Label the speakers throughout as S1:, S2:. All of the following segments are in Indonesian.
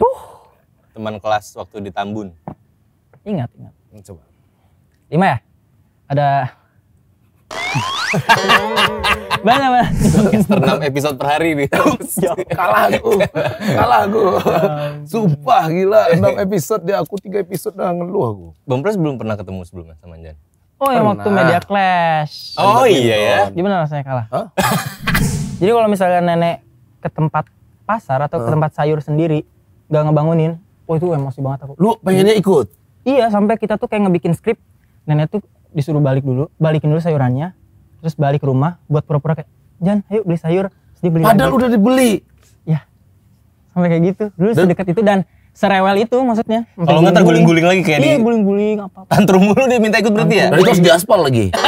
S1: Tuh. Teman kelas waktu di Tambun. Ingat, ingat. Coba.
S2: Lima ya? Ada...
S1: banyak mana? Enam episode per hari nih. Ya, kalah aku. Kalah aku. Sumpah gila Enam episode dia aku tiga episode dah ngeluh aku. Bang belum pernah ketemu sebelumnya sama Anjan. Oh, yang waktu media
S2: clash. Oh iya ya. Gimana rasanya kalah? Jadi kalau misalnya nenek ke tempat pasar atau ke tempat sayur sendiri, gak ngebangunin oh itu emosi banget aku lu pengennya ikut iya sampai kita tuh kayak ngebikin skrip nenek tuh disuruh balik dulu balikin dulu sayurannya terus balik ke rumah buat pura-pura kayak Jan ayo beli sayur terus dibeli padahal lagi. udah dibeli ya sampai kayak gitu dulu dan, sedekat itu dan serewel itu maksudnya kalau nggak terguling guling lagi kayak iya, di guling-guling apa,
S1: apa tantrum mulu dia minta ikut berarti ya Berarti nah, itu harus diaspal lagi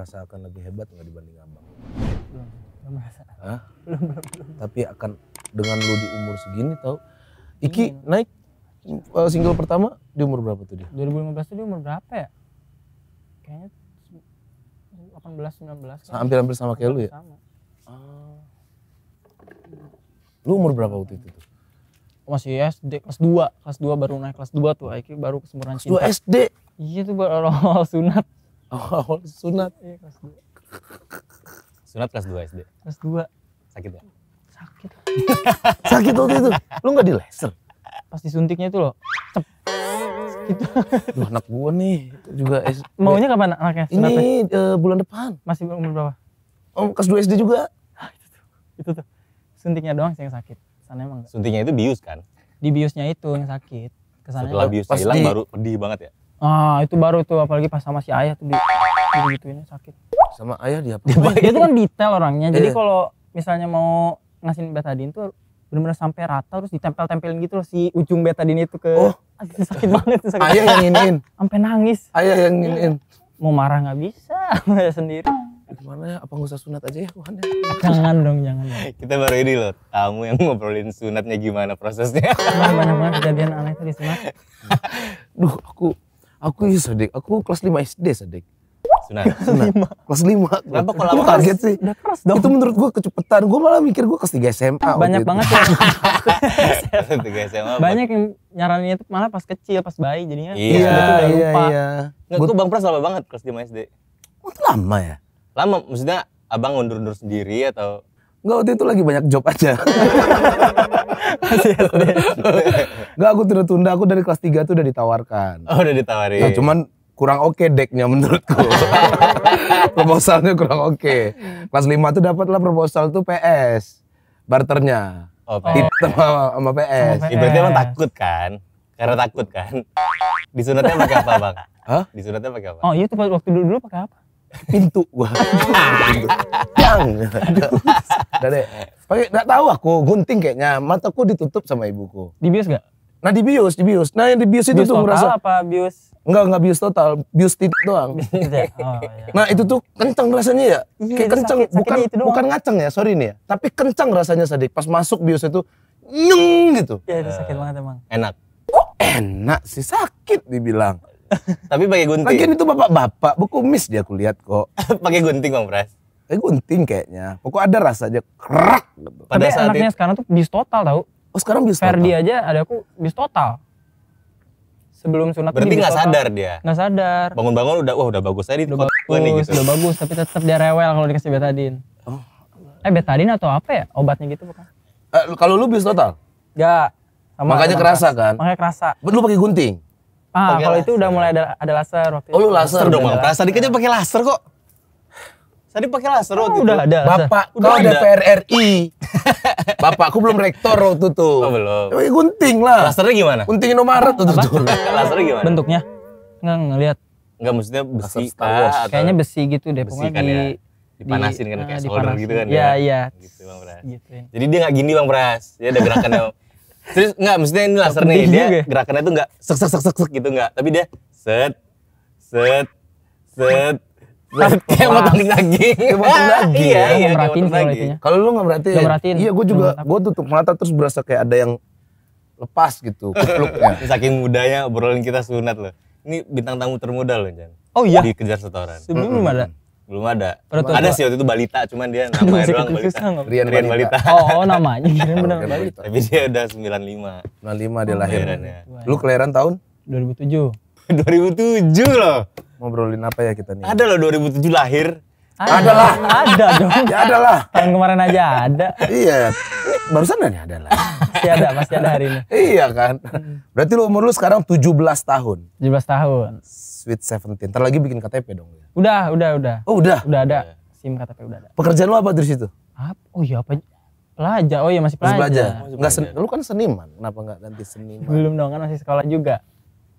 S1: merasa akan lebih hebat nggak dibanding abang? Belum, belum merasa. Hah? Belum, belum, belum. Tapi akan dengan lu di umur segini tau. Iki hmm. naik uh, single pertama di umur berapa tuh dia? 2015 tuh dia umur berapa
S2: ya? Kayaknya 18 19 kan. Hampir-hampir sama kayak lu ya? Sama. Ah.
S1: Lu umur berapa waktu itu tuh?
S2: Masih SD kelas 2, kelas 2 baru naik kelas 2 tuh Iki baru kesempurnaan kelas cinta. 2 SD. Iya tuh baru awal sunat awal sunat
S3: ya kelas 2
S1: sunat kelas 2 SD kelas 2 sakit gak? Ya? sakit
S2: sakit waktu itu lu gak di laser? pas disuntiknya itu loh cep gitu Duh,
S1: anak gua nih juga S maunya
S2: kapan anaknya sunatnya? ini uh, bulan depan masih umur berapa? oh kelas 2 SD juga ah, itu tuh, suntiknya doang sih yang sakit sana emang
S1: suntiknya itu bius kan?
S2: di biusnya itu yang sakit kesannya setelah bius hilang baru pedih banget ya? Ah, itu baru tuh apalagi pas sama si ayah tuh di gitu ini sakit. Sama ayah dia apa? Dia itu kan detail orangnya. Yeah. Jadi iya. kalau misalnya mau ngasihin betadin tuh benar-benar sampai rata terus ditempel-tempelin gitu loh si ujung betadin itu ke oh. Ah, sakit banget sakit. Ayah yang nginin. Sampai nangis. Ayah yang nginin Mau marah nggak bisa,
S1: sendiri. Gimana ya? Apa nggak usah sunat aja ya, Tuhan? Ya? Jangan dong, jangan. Kita baru ini loh, tamu yang ngobrolin sunatnya gimana prosesnya. Banyak banget kejadian aneh tadi sunat. Duh, aku Aku iya Sadik, aku kelas 5 SD Sadik. Kelas lima. Kelas lima. Kenapa kalau aku kaget sih? Udah keras dong. Itu menurut gue kecepatan. gue malah mikir gue kelas 3 SMA. Banyak banget ya. SMA.
S2: Banyak yang nyaraninnya itu malah pas kecil, pas bayi jadinya. Iya, gitu iya,
S1: iya. Enggak, gua Bang Pras lama banget kelas lima SD. Oh, itu lama ya? Lama, maksudnya abang undur-undur sendiri atau? Enggak, waktu itu lagi banyak job aja. Masih SD. Enggak aku tunda-tunda, aku dari kelas 3 tuh udah ditawarkan. Oh, udah ditawarin. Nah, cuman kurang oke okay decknya menurutku. Proposalnya kurang oke. Okay. Kelas 5 tuh dapatlah proposal tuh PS. Barternya. Oh, Sama, sama PS. Sama PS. berarti emang takut kan? Karena takut kan? Disunatnya pakai apa, Bang? Hah? Disunatnya pakai apa? Oh, iya tuh waktu dulu dulu pakai apa? pintu gua. yang, Dade. Pakai enggak tahu aku gunting kayaknya. Mataku ditutup sama ibuku. Dibius enggak? Nah dibius, dibius. Nah yang dibius itu tuh merasa apa bius? Enggak, enggak bius total, bius titik doang. Oh, iya. Nah, itu tuh kencang rasanya ya. Iya, Kayak kencang, bukan bukan ngaceng ya, sorry nih ya. Tapi kencang rasanya Sadik. Pas masuk bius itu nyeng gitu. Iya, itu sakit banget emang. Enak. enak sih sakit dibilang. Tapi pakai gunting. Lagian itu bapak-bapak, buku mis dia kulihat kok. pakai gunting Bang Pras. Pakai eh, gunting kayaknya. Pokok ada rasa aja. kerak gitu. Pada Tapi saat anaknya itu...
S2: sekarang tuh bis total tau. Oh sekarang bis total. Ferdi aja ada aku bis total. Sebelum sunat Berarti nggak sadar dia. Nggak sadar.
S1: Bangun-bangun udah wah udah bagus tadi udah bagus, nih gitu. Udah
S2: bagus tapi tetap dia rewel kalau dikasih betadin. Oh. Eh betadin atau apa ya obatnya gitu bukan? Eh, kalau lu bis total? Gak. Makanya kerasa kan? Makanya kerasa. Lu pakai gunting? Ah, kalau laser. itu udah mulai ada, ada
S1: laser waktu itu. Oh, lu laser, laser dong, Bang. Pas tadi kan pakai laser kok. Tadi pakai laser oh, waktu udah itu. ada. Bapak, udah kau ada. DPR RI. Bapakku belum rektor waktu itu. Oh, belum. Ya, gunting lah. Lasernya gimana? Gunting Indomaret waktu itu. Lasernya gimana? Bentuknya? Enggak ngelihat. Enggak maksudnya besi kah? Kayaknya besi gitu deh. Besi Pokoknya kan di, ya? dipanasin di, kan kayak ah, solder gitu kan ya. Iya, iya. Gitu Bang Pras. Gitu, Jadi dia enggak gini Bang Pras. Dia ada yang Terus enggak maksudnya ini laser nih dia juga. gerakannya tuh enggak sek sek sek sek, sek gitu enggak, tapi dia set set set set Kayak motong daging. Kayak motong iya, daging. Iya, iya. Merhatiin daging. Kalau lu enggak merhatiin. Gak merhatiin. Iya, gua juga. gua tutup mata terus berasa kayak ada yang lepas gitu. Kepluknya. Saking mudanya obrolan kita sunat loh. Ini bintang tamu termuda loh, Jan. Oh iya? Dikejar setoran. Sebelum mm -hmm. ada. Belum ada. Belum ada sih waktu itu Balita, cuman dia namanya doang Balita. Rian, Rian Balita.
S2: Oh, oh namanya benar Balita.
S1: Tapi dia udah 95. 95 dia oh, lahir. Lu kelahiran tahun? 2007. 2007 loh. Ngobrolin apa ya kita nih? Ada loh 2007 lahir.
S3: Ada lah. Ada dong. Ya
S1: ada lah. Tahun kemarin aja ada. iya. Barusan ini ada lah. masih ada, masih ada hari ini. iya kan. Berarti lu umur lu sekarang 17 tahun. 17 tahun. Sweet Seventeen. Ntar lagi bikin KTP dong.
S2: Ya. Udah, udah, udah. Oh udah? Udah ada. Iya, iya. SIM KTP udah ada.
S1: Pekerjaan lu apa dari situ?
S2: Apa? Oh iya apa? Pelajar, oh iya masih pelajar. Masih pelajar. Enggak sen, lu
S1: kan seniman, kenapa
S2: enggak nanti seniman? Belum
S1: dong kan masih sekolah juga.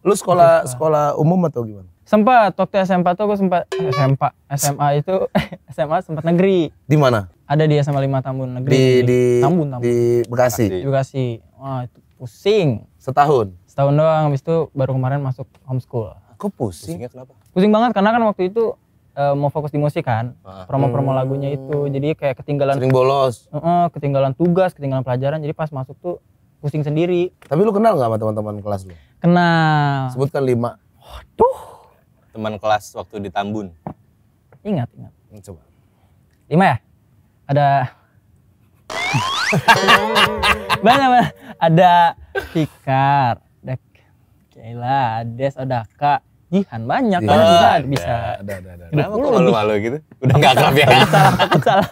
S2: Lu sekolah masih
S1: sekolah. umum atau gimana?
S2: Sempat waktu SMA tuh gue sempat eh, SMA SMA itu SMA sempat negeri. Di mana? Ada di SMA 5 Tambun negeri. Di, di Tambun, Tambun.
S1: Di Bekasi. Di
S2: Bekasi. Wah, itu pusing. Setahun. Setahun doang habis itu baru kemarin masuk homeschool.
S1: Kok pusing? Pusingnya kenapa?
S2: Pusing banget karena kan waktu itu e, mau fokus di musik kan. Ah. Promo-promo hmm. lagunya itu. Jadi kayak ketinggalan sering bolos. Uh, ketinggalan tugas, ketinggalan pelajaran. Jadi pas masuk tuh pusing
S1: sendiri. Tapi lu kenal gak sama teman-teman kelas lu?
S2: Kenal. Sebutkan lima. Waduh.
S1: Teman kelas waktu di Tambun. Ingat, ingat. Hmm, coba.
S2: Lima ya? Ada banyak banget. ada Fikar ada Kayla ada Kak jihan
S1: banyak iya. kan juga bisa. Iya, ada, ada, ada. Kenapa kok malu-malu gitu? Udah nggak akrab ya? salah, salah, salah.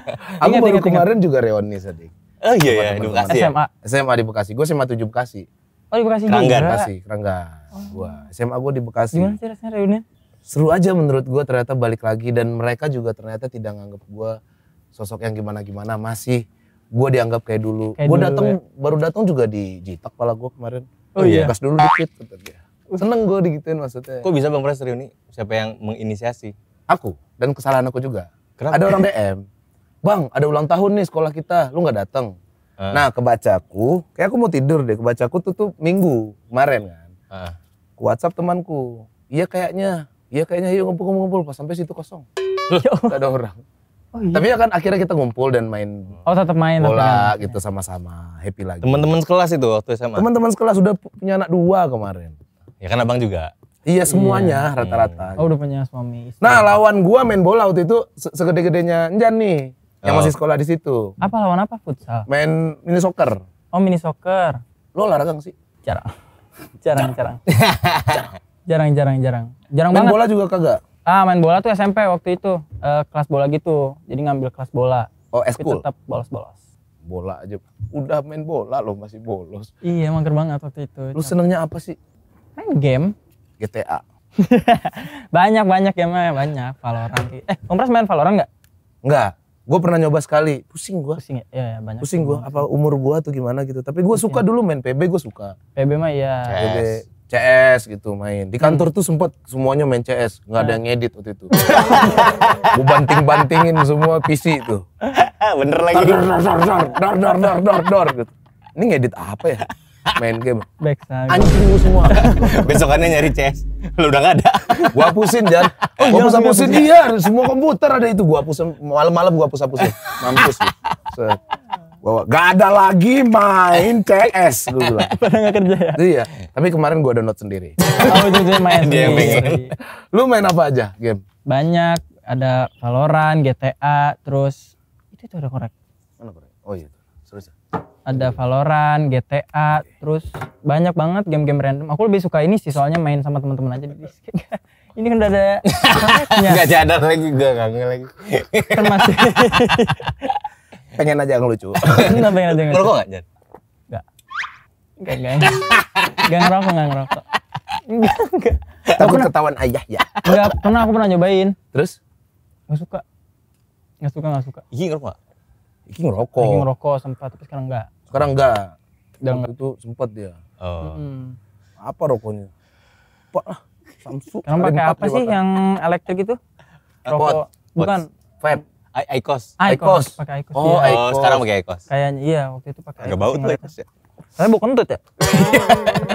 S1: Aku baru ingat, kemarin ingat. juga reuni tadi Oh iya iya, ya? di Bekasi SMA. Ya? SMA di Bekasi, gue SMA 7 Bekasi.
S2: Oh di Bekasi Keranggan. Bekasi,
S1: Keranggan. Gue Gua SMA gue di Bekasi. Gimana sih rasanya reuni? Seru aja menurut gue ternyata balik lagi dan mereka juga ternyata tidak nganggap gue sosok yang gimana-gimana masih gue dianggap kayak dulu. Kayak gue datang ya. baru datang juga di Jitak pala gue kemarin. Oh, oh iya. Gas dulu dikit kata dia. Seneng gue digituin maksudnya. Kok bisa Bang Presri ini? Siapa yang menginisiasi? Aku. Dan kesalahan aku juga. Kenapa? Ada orang DM. Bang, ada ulang tahun nih sekolah kita. Lu nggak datang. Uh. Ah. Nah, aku, kayak aku mau tidur deh. Kebacaku tuh tuh minggu kemarin kan. Uh. Ah. Ku WhatsApp temanku. Iya kayaknya. Iya kayaknya yuk ngumpul-ngumpul pas sampai situ kosong. Gak ada orang. Oh, iya. Tapi ya kan akhirnya kita ngumpul dan main Oh, tetap main bola gitu sama-sama, happy lagi. Teman-teman sekelas itu waktu SMA. Teman-teman sekelas sudah punya anak dua kemarin. Ya kan abang juga. Iya semuanya iya. rata-rata. Hmm. Oh udah punya suami. Istri. Nah lawan gua main bola waktu itu segede-gedenya Enjan nih. Oh. Yang masih sekolah di situ. Apa lawan apa futsal? Main mini soccer. Oh mini
S2: soccer. Lo olahraga gak sih? Jarang. Jarang, jarang.
S1: jarang, jarang, jarang. Jarang main banget. bola juga
S2: kagak? Ah main bola tuh SMP waktu itu. Uh, kelas bola gitu. Jadi
S1: ngambil kelas bola. Oh eskul? tetap bolos-bolos. Bola aja. Udah main bola lo masih bolos.
S2: Iya mager banget waktu itu. Lu senengnya apa sih? Main game. GTA. banyak banyak ya main banyak Valorant. Eh, Kompres main Valorant nggak?
S1: Nggak. Gue pernah nyoba sekali, pusing gue. Pusing ya, ya, banyak. Pusing gue, apa umur gue tuh gimana gitu. Tapi gue suka dulu main PB, gue suka. PB mah ya. PB. CS gitu main. Di kantor tuh sempet semuanya main CS, nggak ada yang ngedit waktu itu. Gue banting-bantingin semua PC itu. Bener lagi. dor dar dar dar dar dar dar dar gitu. Ini ngedit apa ya? main game. Backside. Anjing lu semua. Besokannya nyari CS. Lu udah gak ada. gua hapusin, Jan. Oh, gua hapus hapusin iya, semua komputer ada itu gua hapusin. Malam-malam gua hapus hapusin. Mampus Gua Gak ada lagi main CS lu bilang. Pada gak kerja ya? Iya. Tapi kemarin gua download sendiri. Oh, itu main Dia yang pengen. Lu main apa aja game?
S2: Banyak. Ada Valorant, GTA, terus itu itu ada korek.
S1: Mana korek? Oh iya
S2: ada Valorant, GTA, terus banyak banget game-game random. Aku lebih suka ini sih soalnya main sama teman-teman aja di Discord. ini kan udah ada
S1: Gak ada lagi gak kangen lagi. Termasuk pengen aja yang lucu. Enggak pengen aja yang lucu. Ngerokok enggak, Jan? Enggak. Enggak, enggak.
S2: Enggak ngerokok, enggak ngerokok. Enggak, Tapi ketahuan ayah ya. Enggak, pernah aku pernah nyobain. Terus? Gak suka. Gak
S1: suka, gak suka. Iya ngerokok. Iki ngerokok. Iki
S2: ngerokok sempat, tapi sekarang enggak. Sekarang enggak.
S1: Dan Waktu itu sempat dia. Oh. Hmm. Apa rokoknya? Pak Samsung. kenapa pakai apa sih bakal.
S2: yang elektrik itu?
S1: Rokok. Bukan. Vape. Aikos. Aikos. Ah, pakai Aikos. Oh, iya. oh, sekarang pakai Aikos. Kayaknya iya, waktu itu pakai. Agak bau tuh Aikos ya.
S2: Saya bukan kentut ya?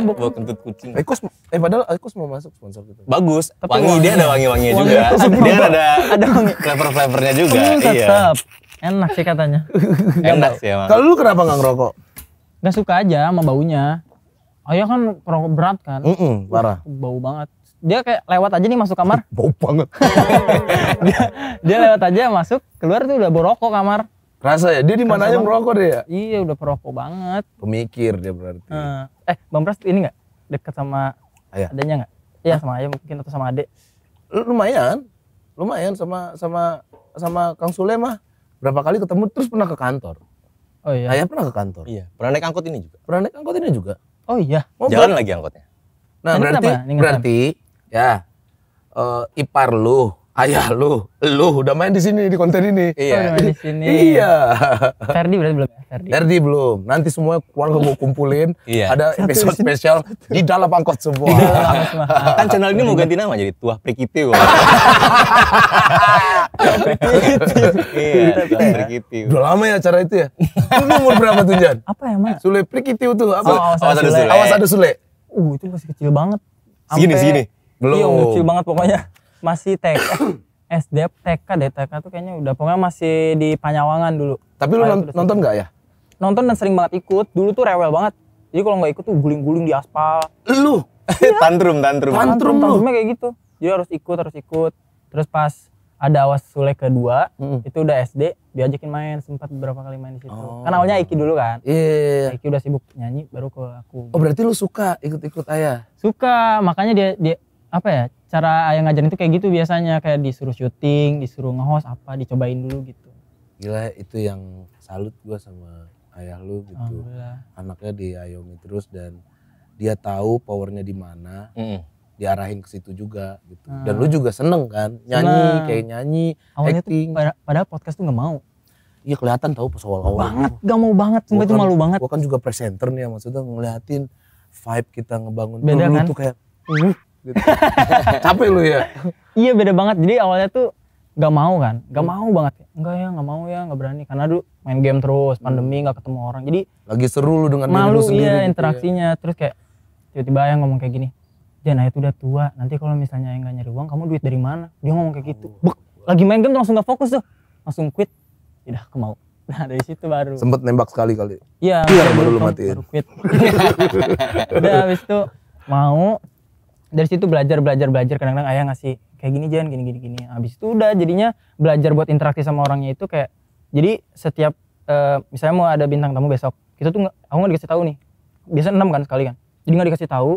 S2: bau kentut kucing. Aikos. eh padahal Aikos mau masuk sponsor gitu.
S1: Bagus. Tapi wangi, dia ada ya. wangi-wanginya wangi juga. Dia kan ada ada flavor-flavornya juga. Hmm, iya.
S2: Enak sih katanya.
S1: Enak sih emang. Kalau lu kenapa nggak ngerokok?
S2: Gak suka aja sama baunya. Ayah kan rokok berat kan. Mm -mm, parah. Bau banget. Dia kayak lewat aja nih masuk kamar. Bau banget. dia, dia lewat aja masuk, keluar tuh udah bau rokok kamar. Rasa ya, dia di mana aja merokok deh ya? Iya, udah perokok banget.
S1: Pemikir dia berarti.
S2: Uh, eh, Bang Pras ini nggak dekat sama ayah. adanya nggak? Iya sama ayah mungkin
S1: atau sama adek. Lumayan, lumayan sama sama sama Kang Sule mah berapa kali ketemu terus pernah ke kantor. Oh iya. Ayah pernah ke kantor. Iya. Pernah naik angkot ini juga. Pernah naik angkot ini juga. Oh iya. Mau oh, Jalan lagi angkotnya. Nah, nah berarti berarti ya uh, ipar lu Ayah lu, lu udah main di sini di konten ini. Iya. Oh, di sini. iya. Ferdi berarti belum. Ferdi. Ferdi belum. Nanti semua keluarga gue kumpulin. iya. Ada Satu episode spesial di dalam angkot semua. Di dalam angkot kan channel ini mau ganti nama jadi Tuah Prikiti iya, Tuah Prikiti. Udah lama ya acara itu ya. Lu umur berapa tuh Jan? Apa ya mas? Sule Prikiti itu apa? Oh, awas, awas ada Sule. Awas ada Sule. Uh itu masih kecil banget. Sini segini segini. Belum. Iya, kecil banget
S2: pokoknya masih TK SD TK deh TK tuh kayaknya udah pokoknya masih di Panyawangan dulu tapi lu nonton nggak ya nonton dan sering banget ikut dulu tuh rewel banget jadi kalau nggak ikut tuh guling-guling di aspal lu iya. tantrum tantrum tantrum, tantrum kayak gitu jadi harus ikut harus ikut terus pas ada awas sule kedua hmm. itu udah SD diajakin main sempat beberapa kali main di situ oh. kan awalnya Iki dulu kan yeah. Iya, iya, iya. Iki udah sibuk nyanyi baru ke
S1: aku oh berarti lu suka ikut-ikut ayah
S2: suka makanya dia dia apa ya cara ayah ngajarin itu kayak gitu biasanya kayak disuruh syuting, disuruh ngehost apa dicobain dulu gitu.
S1: Gila itu yang salut gua sama ayah lu gitu. Anaknya diayomi terus dan dia tahu powernya di mana. Mm. Diarahin ke situ juga gitu. Hmm. Dan lu juga seneng kan nyanyi seneng. kayak nyanyi, Awalnya acting. Tuh, padahal, podcast tuh nggak mau. Iya kelihatan tau pas awal-awal. Banget,
S2: gak mau banget, sumpah itu kan- malu banget.
S1: Gua kan juga presenter nih ya maksudnya ngeliatin vibe kita ngebangun Beda dulu kan? tuh kayak iya gitu. capek lu ya iya beda banget jadi awalnya tuh
S2: gak mau kan gak mau banget enggak ya gak mau ya gak berani karena dulu main game terus hmm. pandemi gak ketemu orang jadi lagi seru lu dengan malu diri lu sendiri, iya gitu ya. interaksinya ya. terus kayak tiba-tiba yang ngomong kayak gini Jan ayah tuh udah tua nanti kalau misalnya yang gak nyari uang kamu duit dari mana dia ngomong kayak gitu oh, Bek, lagi main game tuh langsung gak fokus tuh langsung quit ya udah kemau Nah dari situ baru. Sempet
S1: nembak sekali kali. Iya. Iya baru lu matiin. Baru
S2: Udah habis itu mau dari situ belajar belajar belajar kadang-kadang ayah ngasih kayak gini jangan gini gini gini habis itu udah jadinya belajar buat interaksi sama orangnya itu kayak jadi setiap uh, misalnya mau ada bintang tamu besok kita tuh gak, aku nggak dikasih tahu nih biasa enam kan sekali kan jadi nggak dikasih tahu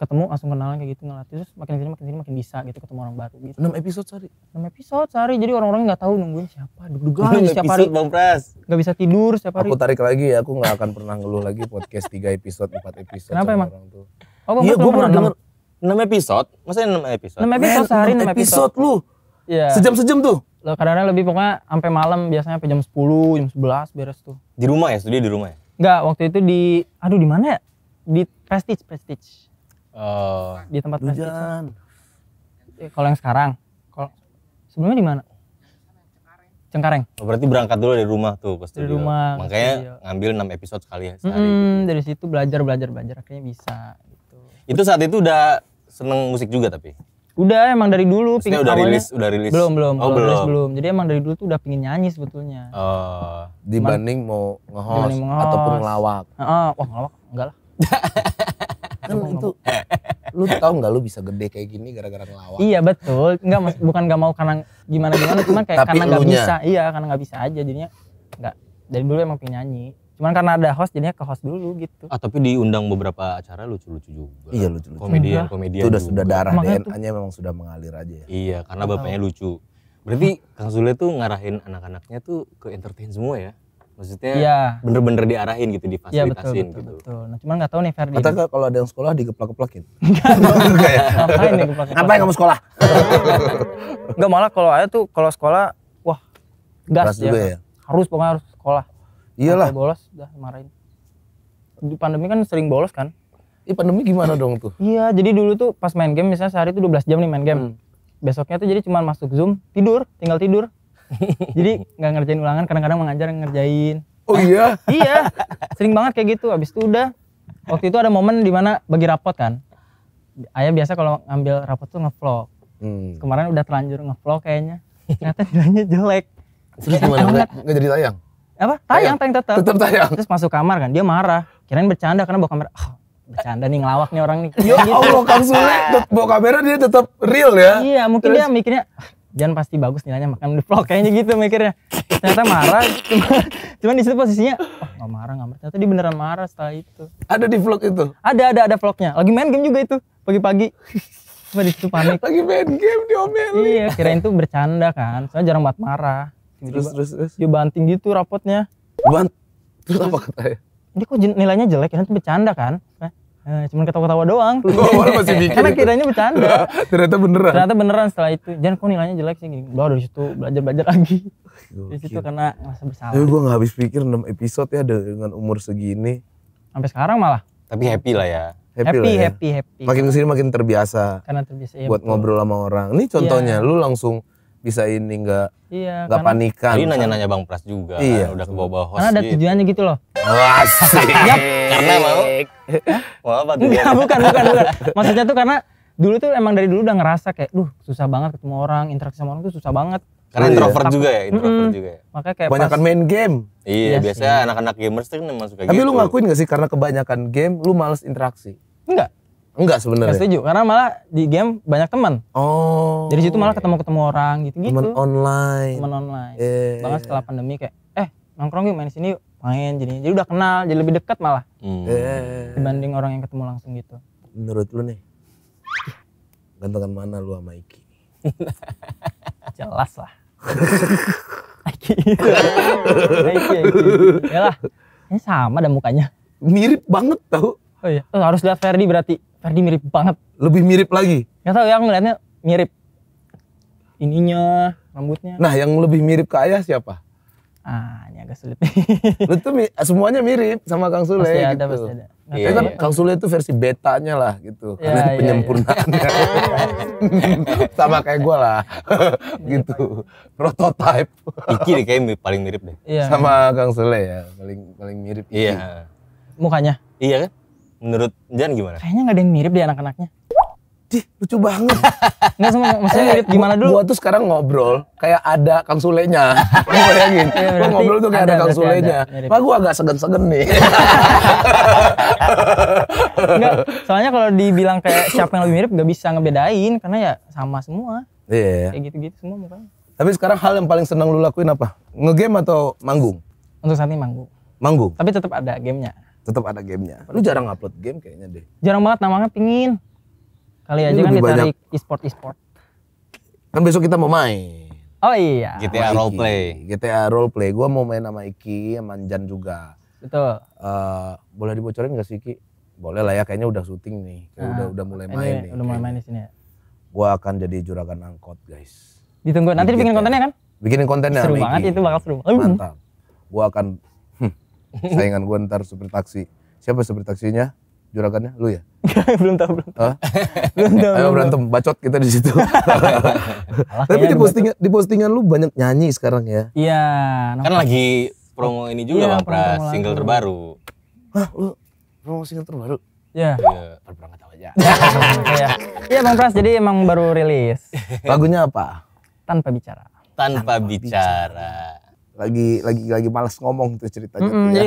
S2: ketemu langsung kenalan kayak gitu ngelatih terus makin sini makin sini makin bisa gitu ketemu orang baru gitu. 6 episode sehari. 6 episode sehari jadi orang-orang nggak tahu nungguin siapa
S1: deg-degan siapa hari. Bang Pres. Gak bisa tidur siapa hari. Aku tarik lagi ya aku nggak akan pernah ngeluh lagi podcast tiga episode empat episode. Kenapa emang? Orang tuh. Oh, iya, gue pernah denger 6 episode? Maksudnya 6 episode? 6 episode Men, sehari 6 episode. episode lu. Iya. Sejam-sejam tuh. Lah kadang lebih pokoknya sampai
S2: malam biasanya sampai jam 10, jam 11 beres tuh.
S1: Di rumah ya, studi di rumah ya?
S2: Enggak, waktu itu di aduh di mana ya? Di Prestige, Prestige. Uh, Di tempat Prestige. Eh, kalau yang sekarang, kalau sebelumnya di mana? Cengkareng.
S1: Oh, berarti berangkat dulu dari rumah tuh ke studio. rumah. Makanya studio. ngambil 6 episode sekali ya sehari. Hmm, gitu.
S2: dari situ belajar belajar belajar akhirnya bisa gitu.
S1: Itu saat itu udah seneng musik juga tapi? Udah emang dari dulu
S2: Maksudnya pingin udah awalnya, rilis, udah rilis. Belum, belum, oh, belum. Rilis belum. Jadi emang dari dulu tuh udah pingin nyanyi sebetulnya. Uh,
S1: dibanding mau nge-host nge, ataupun ngelawak.
S2: Heeh, uh, wah ngelawak enggak lah.
S1: kan itu lu tau nggak lu bisa gede kayak gini gara-gara ngelawak iya
S2: betul nggak mas bukan nggak mau karena gimana gimana cuman kayak Tapi karena nggak bisa iya karena nggak bisa aja jadinya nggak dari dulu emang pingin nyanyi Cuman karena ada host jadinya ke host dulu gitu.
S1: Ah tapi diundang beberapa acara lucu-lucu juga. Iya lucu-lucu. Komedian, komedian. Itu udah sudah darah DNA-nya memang sudah mengalir aja ya. Iya karena bapaknya lucu. Berarti Kang Sule tuh ngarahin anak-anaknya tuh ke entertain semua ya? Maksudnya bener iya. bener-bener diarahin gitu, iya, difasilitasin ya, betul, betul, gitu.
S2: Betul. Nah, cuman gak tahu nih Ferdi. Kata kalau ada yang sekolah digeplak-geplakin. Enggak ya? Ngapain nih geplak Ngapain kamu sekolah? Enggak malah kalau ayah tuh kalau sekolah, wah
S1: gas Keras ya.
S2: Harus pokoknya harus sekolah iyalah Sampai bolos udah kemarin. di pandemi kan sering bolos kan Di pandemi gimana dong tuh? Iya, jadi dulu tuh pas main game misalnya sehari tuh 12 jam nih main game. Hmm. Besoknya tuh jadi cuma masuk Zoom, tidur, tinggal tidur. jadi nggak ngerjain ulangan, kadang-kadang mengajar ngerjain. Oh iya? iya, sering banget kayak gitu. Habis itu udah, waktu itu ada momen dimana bagi rapot kan. Ayah biasa kalau ngambil rapot tuh ngevlog. Hmm. Kemarin udah terlanjur ngevlog kayaknya. Ternyata nilainya jelek.
S4: Terus gimana? enggak jadi tayang?
S2: apa tayang tayang tetap tetap tayang terus masuk kamar kan dia marah kirain bercanda karena bawa kamera oh, ah, bercanda nih ngelawak nih orang nih ya gitu. Allah Kang Sule bawa kamera dia tetap real ya iya mungkin terus. dia mikirnya ah, jangan pasti bagus nilainya makan di vlog kayaknya gitu mikirnya ternyata marah Cuman, cuman di situ posisinya oh, gak marah gak marah ternyata dia beneran marah setelah itu ada di vlog itu ada ada ada vlognya lagi main game juga itu pagi-pagi cuma di situ panik lagi main game diomelin iya kirain tuh bercanda kan soalnya jarang banget marah terus, terus, terus. dia banting gitu rapotnya Bant terus, terus apa katanya Ini kok nilainya jelek ya bercanda kan eh, eh, cuman ketawa-ketawa doang oh, masih mikir karena gitu. kiranya bercanda ternyata beneran ternyata beneran setelah itu jangan kok nilainya jelek sih gini baru dari situ belajar belajar lagi di situ karena masa bersalah tapi gue
S1: nggak habis pikir 6 episode ya dengan umur segini sampai sekarang malah tapi happy lah ya happy happy ya. happy, happy makin kesini makin terbiasa karena terbiasa ya buat betul. ngobrol sama orang ini contohnya yeah. lu langsung bisa ini nggak iya, nggak panikan. Tadi nanya-nanya Bang Pras juga, kan, iya. kan, udah ke bawah host. Karena ada gitu. tujuannya gitu loh. Asik. Iya. karena mau. mau apa tuh? Enggak, bukan, bukan, bukan.
S2: Maksudnya tuh karena dulu tuh emang dari dulu udah ngerasa kayak, duh susah banget ketemu orang, interaksi sama orang tuh susah banget. Karena oh, introvert iya. juga ya, introvert mm -hmm.
S1: juga ya. Makanya kayak kebanyakan pas, main game. Iya, yes, iya biasanya anak-anak gamers tuh memang kan suka Tapi gitu. lu ngakuin gak sih karena kebanyakan game lu males interaksi? Enggak. Enggak sebenarnya. Enggak setuju karena malah di game banyak
S2: teman. Oh. Jadi situ malah ketemu-ketemu orang gitu-gitu. Teman online. Teman online. Yeah. Banget setelah pandemi kayak eh nongkrong yuk main sini yuk main jadi jadi udah kenal jadi lebih dekat malah Eh. yeah. dibanding orang yang ketemu langsung gitu.
S1: Menurut lu nih gantengan mana lu sama Iki? Jelas lah. Iki iya, Iki, Iki. Yalah.
S2: Ini sama dan mukanya. Mirip banget tau. Oh iya. Oh, harus lihat Ferdi berarti. Ferdi mirip banget. Lebih mirip lagi? Gak tau ya, aku ngeliatnya
S1: mirip. Ininya,
S2: rambutnya. Nah
S1: yang lebih mirip ke ayah siapa? Ah, ini agak sulit. Lu tuh mi semuanya mirip sama Kang Sule pasti gitu. ada, gitu. Pasti ada. iya, kan iya. Kang Sule itu versi betanya lah gitu. ya, karena iya, iya. penyempurnaannya. Iya. sama kayak gue lah. Iya, gitu. Prototype. Iki deh kayak paling mirip deh. Iya, sama iya. Kang Sule ya, paling paling mirip. Iya. Iki. Iya. Mukanya? Iya kan? Menurut Jan gimana?
S2: Kayaknya gak ada yang mirip di anak-anaknya. Dih, lucu banget.
S1: Enggak sama maksudnya mirip eh, gimana dulu? Gua, tuh sekarang ngobrol kayak ada Kang Sulenya. Gue bayangin. Iya, gua ngobrol tuh kayak ada, ada Kang Sulenya. Pak gua agak segen-segen nih. Enggak,
S2: soalnya kalau dibilang kayak siapa yang lebih mirip gak bisa ngebedain karena ya sama semua. Iya. Yeah. Kayak gitu-gitu semua mukanya.
S1: Tapi sekarang hal yang paling senang lu lakuin apa? Ngegame atau manggung? Untuk saat ini manggung. Manggung. Tapi tetap ada gamenya tetap ada gamenya.
S2: Lu jarang upload
S1: game kayaknya deh.
S2: Jarang banget namanya pingin.
S1: Kali aja kan ditarik e-sport e-sport. Kan besok kita mau main. Oh iya. GTA role play. GTA role play. Gua mau main sama Iki, sama Jan juga. Betul. Uh, boleh dibocorin gak sih Iki? Boleh lah ya, kayaknya udah syuting nih. nah, udah udah mulai main nih. Udah mulai main di sini ya. Gua akan jadi juragan angkot, guys.
S2: Ditunggu. Nanti Bikin, bikin kontennya kan? Bikinin kontennya. Seru banget Iki. itu bakal seru. Mantap.
S1: Gua akan saingan gue ntar supir taksi siapa supir taksinya juragannya lu ya belum tahu belum tahu belum tahu Ayo berantem bacot kita di situ
S2: tapi di postingan
S1: di postingan lu banyak nyanyi sekarang ya iya kan lagi promo ini juga iya, bang pras single terbaru
S2: hah lu promo single terbaru
S1: Iya. Pernah iya, tahu aja. Iya.
S2: iya Bang Pras, jadi emang baru rilis. Lagunya apa? Tanpa bicara.
S1: Tanpa, bicara lagi lagi lagi malas ngomong tuh ceritanya. Mm -hmm. ya.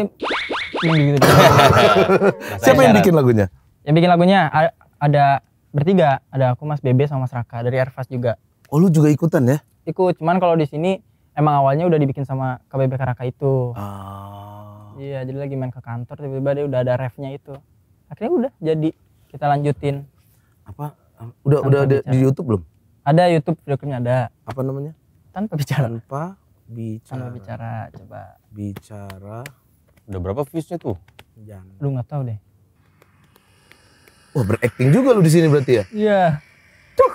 S1: Gitu, gitu. Siapa yang bikin lagunya?
S2: Yang bikin lagunya ada bertiga, ada aku Mas Bebe sama Mas Raka dari Ervas juga.
S1: Oh lu juga ikutan
S2: ya? Ikut, cuman kalau di sini emang awalnya udah dibikin sama KBB Raka itu. ah Iya, jadi lagi main ke kantor tiba-tiba dia udah ada refnya itu. Akhirnya udah jadi kita lanjutin. Apa? Udah Tanpa udah ada di YouTube belum? Ada YouTube videonya ada. Apa namanya? Tanpa bicara. Tanpa bicara Halo,
S1: bicara coba bicara udah berapa viewsnya tuh Jangan. lu nggak tahu deh wah berakting juga lu di sini berarti ya
S2: iya tuh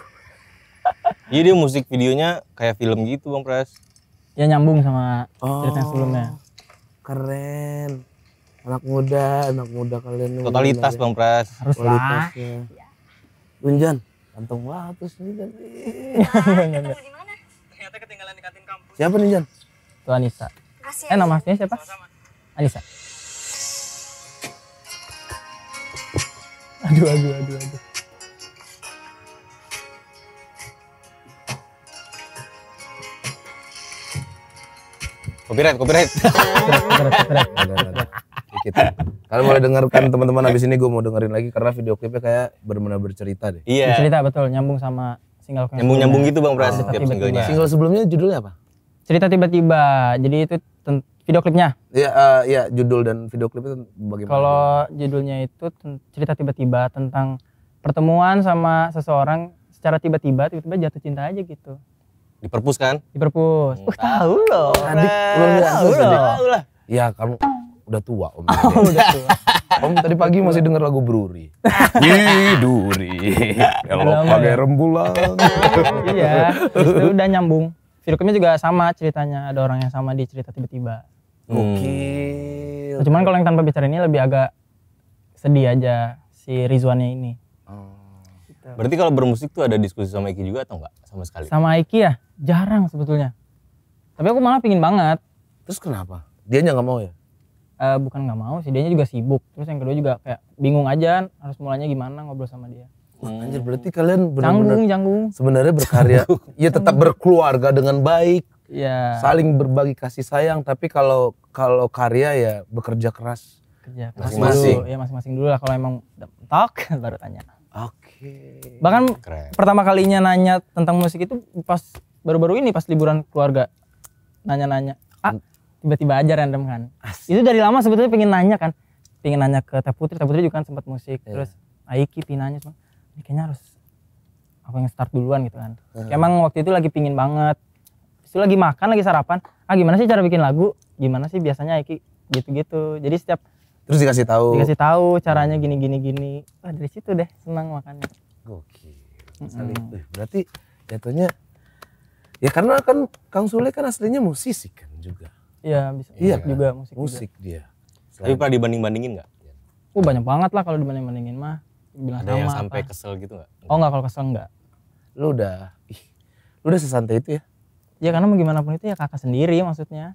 S1: iya, dia musik videonya kayak film gitu bang pres
S2: ya nyambung sama oh, cerita sebelumnya
S1: keren anak muda anak muda kalian totalitas bang pres harus kualitasnya Unjan kantong banget terus iya, iya, nih Siapa nih Jan?
S2: Itu Anissa. Kasih eh nama aslinya siapa? Anissa. Aduh, aduh, aduh, aduh.
S1: Copyright, copyright. Kita. Kalau boleh dengarkan teman-teman abis ini gue mau dengerin lagi karena video klipnya kayak benar-benar bercerita deh. Iya. Bercerita
S2: betul, nyambung sama single. Nyambung-nyambung gitu Bang Pras, oh, single, Single sebelumnya judulnya apa? cerita tiba-tiba jadi itu video klipnya
S1: iya uh, ya judul dan video klip itu bagaimana kalau
S2: judulnya itu cerita tiba-tiba tentang pertemuan sama seseorang secara tiba-tiba tiba-tiba jatuh cinta aja gitu
S1: di perpus kan di perpus
S2: uh, tahu loh adik tahu loh
S1: ya kamu udah tua om oh, udah tua om tadi pagi masih denger lagu Bruri Duri kalau pakai ya. rembulan iya itu udah
S2: nyambung filmnya juga sama ceritanya ada orang yang sama di cerita tiba-tiba hmm. oke Okay. cuman kalau yang tanpa bicara ini lebih agak sedih aja si Rizwannya ini oh.
S1: berarti kalau bermusik tuh ada diskusi sama Iki juga atau enggak sama sekali sama
S2: Iki ya jarang sebetulnya tapi aku malah pingin banget terus kenapa dia nggak mau ya Uh, bukan nggak mau sih, dia juga sibuk. Terus yang kedua juga
S1: kayak bingung aja
S2: harus mulanya gimana ngobrol sama dia.
S1: Wah, hmm. anjir berarti kalian benar-benar sebenarnya berkarya. ya tetap berkeluarga dengan baik. Ya. Saling berbagi kasih sayang, tapi kalau kalau karya ya bekerja keras. masing-masing. Ya masing-masing dulu lah
S2: kalau emang talk baru tanya. Oke. Okay.
S1: Bahkan Keren. pertama kalinya
S2: nanya tentang musik itu pas baru-baru ini pas liburan keluarga. Nanya-nanya. Ah, hmm. tiba-tiba aja random kan. Asik. Itu dari lama sebetulnya pengen nanya kan. Pengen nanya ke Teh Putri, Teh Putri juga kan sempat musik. ya. Terus Aiki, Pinanya semua ya kayaknya harus aku yang start duluan gitu kan hmm. emang waktu itu lagi pingin banget itu lagi makan lagi sarapan ah gimana sih cara bikin lagu gimana sih biasanya Iki gitu-gitu jadi setiap terus dikasih tahu dikasih tahu
S1: caranya gini gini gini
S2: wah dari situ deh senang makannya oke
S1: mm -hmm. Eh, berarti jatuhnya ya karena kan Kang Sule kan aslinya musisi kan juga iya bisa iya kan? juga musik musik juga. dia tapi pernah dibanding bandingin nggak Oh
S2: banyak banget lah kalau dibanding bandingin mah bilang ada sama yang sampai apa. kesel gitu nggak oh nggak kalau kesel nggak
S1: lu udah ih, lu udah sesantai itu ya
S2: ya karena mau gimana pun itu ya kakak sendiri maksudnya
S1: ya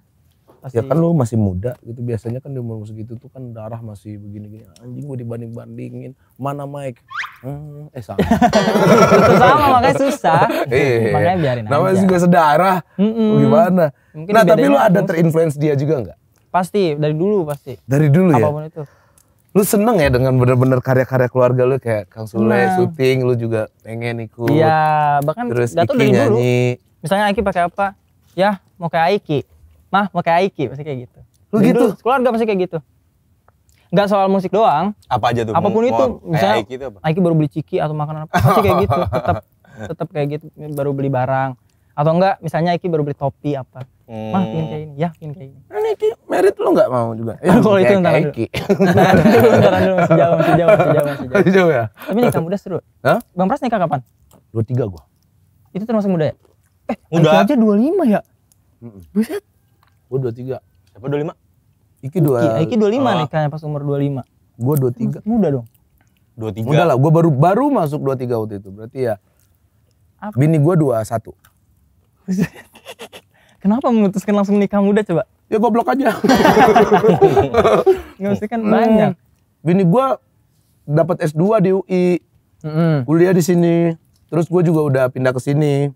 S1: Pasti. ya kan lu masih muda gitu biasanya kan di umur segitu tuh kan darah masih begini-gini anjing gue dibanding-bandingin mana Mike hmm, eh sama sama makanya susah iya, iya, iya. makanya biarin namanya juga sedarah mm -mm. gimana Mungkin nah tapi lu ada terinfluence dia juga nggak
S2: pasti dari dulu pasti dari dulu apapun ya apapun itu
S1: lu seneng ya dengan bener-bener karya-karya keluarga lu kayak Kang Sule nah. syuting lu juga pengen ikut iya bahkan terus Dato Iki dari dulu
S2: misalnya Aiki pakai apa ya mau kayak Aiki mah mau kayak Aiki pasti kayak gitu lu dari gitu dulu, keluarga pasti kayak gitu Gak soal musik doang
S1: apa aja tuh apapun itu misalnya Aiki, itu apa?
S2: Aiki baru beli ciki atau makanan apa pasti kayak gitu tetap tetap kayak gitu baru beli barang atau enggak misalnya Iki baru beli topi apa
S1: hmm. mah pingin kayak ini ya
S2: pingin kayak ini ini kan Iki
S1: merit lo nggak mau juga ya, kalau itu ntar Iki ntar dulu masih jauh masih jauh masih jauh masih jauh, ya
S2: tapi nikah muda seru
S1: Hah? Bang Pras nikah kapan dua tiga gua
S2: itu termasuk muda ya
S1: eh muda aja
S2: dua lima ya
S1: buset gua dua tiga siapa dua lima Iki dua Iki dua lima nih oh.
S2: nikahnya pas umur dua lima gua dua tiga muda dong
S1: dua tiga muda lah gua baru baru masuk dua tiga waktu itu berarti ya Apa? bini gua dua satu Kenapa memutuskan langsung nikah muda coba? Ya goblok aja.
S2: Nggak usah kan banyak.
S1: Hmm. Bini gue dapat S2 di UI. Mm-hmm. Kuliah di sini. Terus gue juga udah pindah ke sini.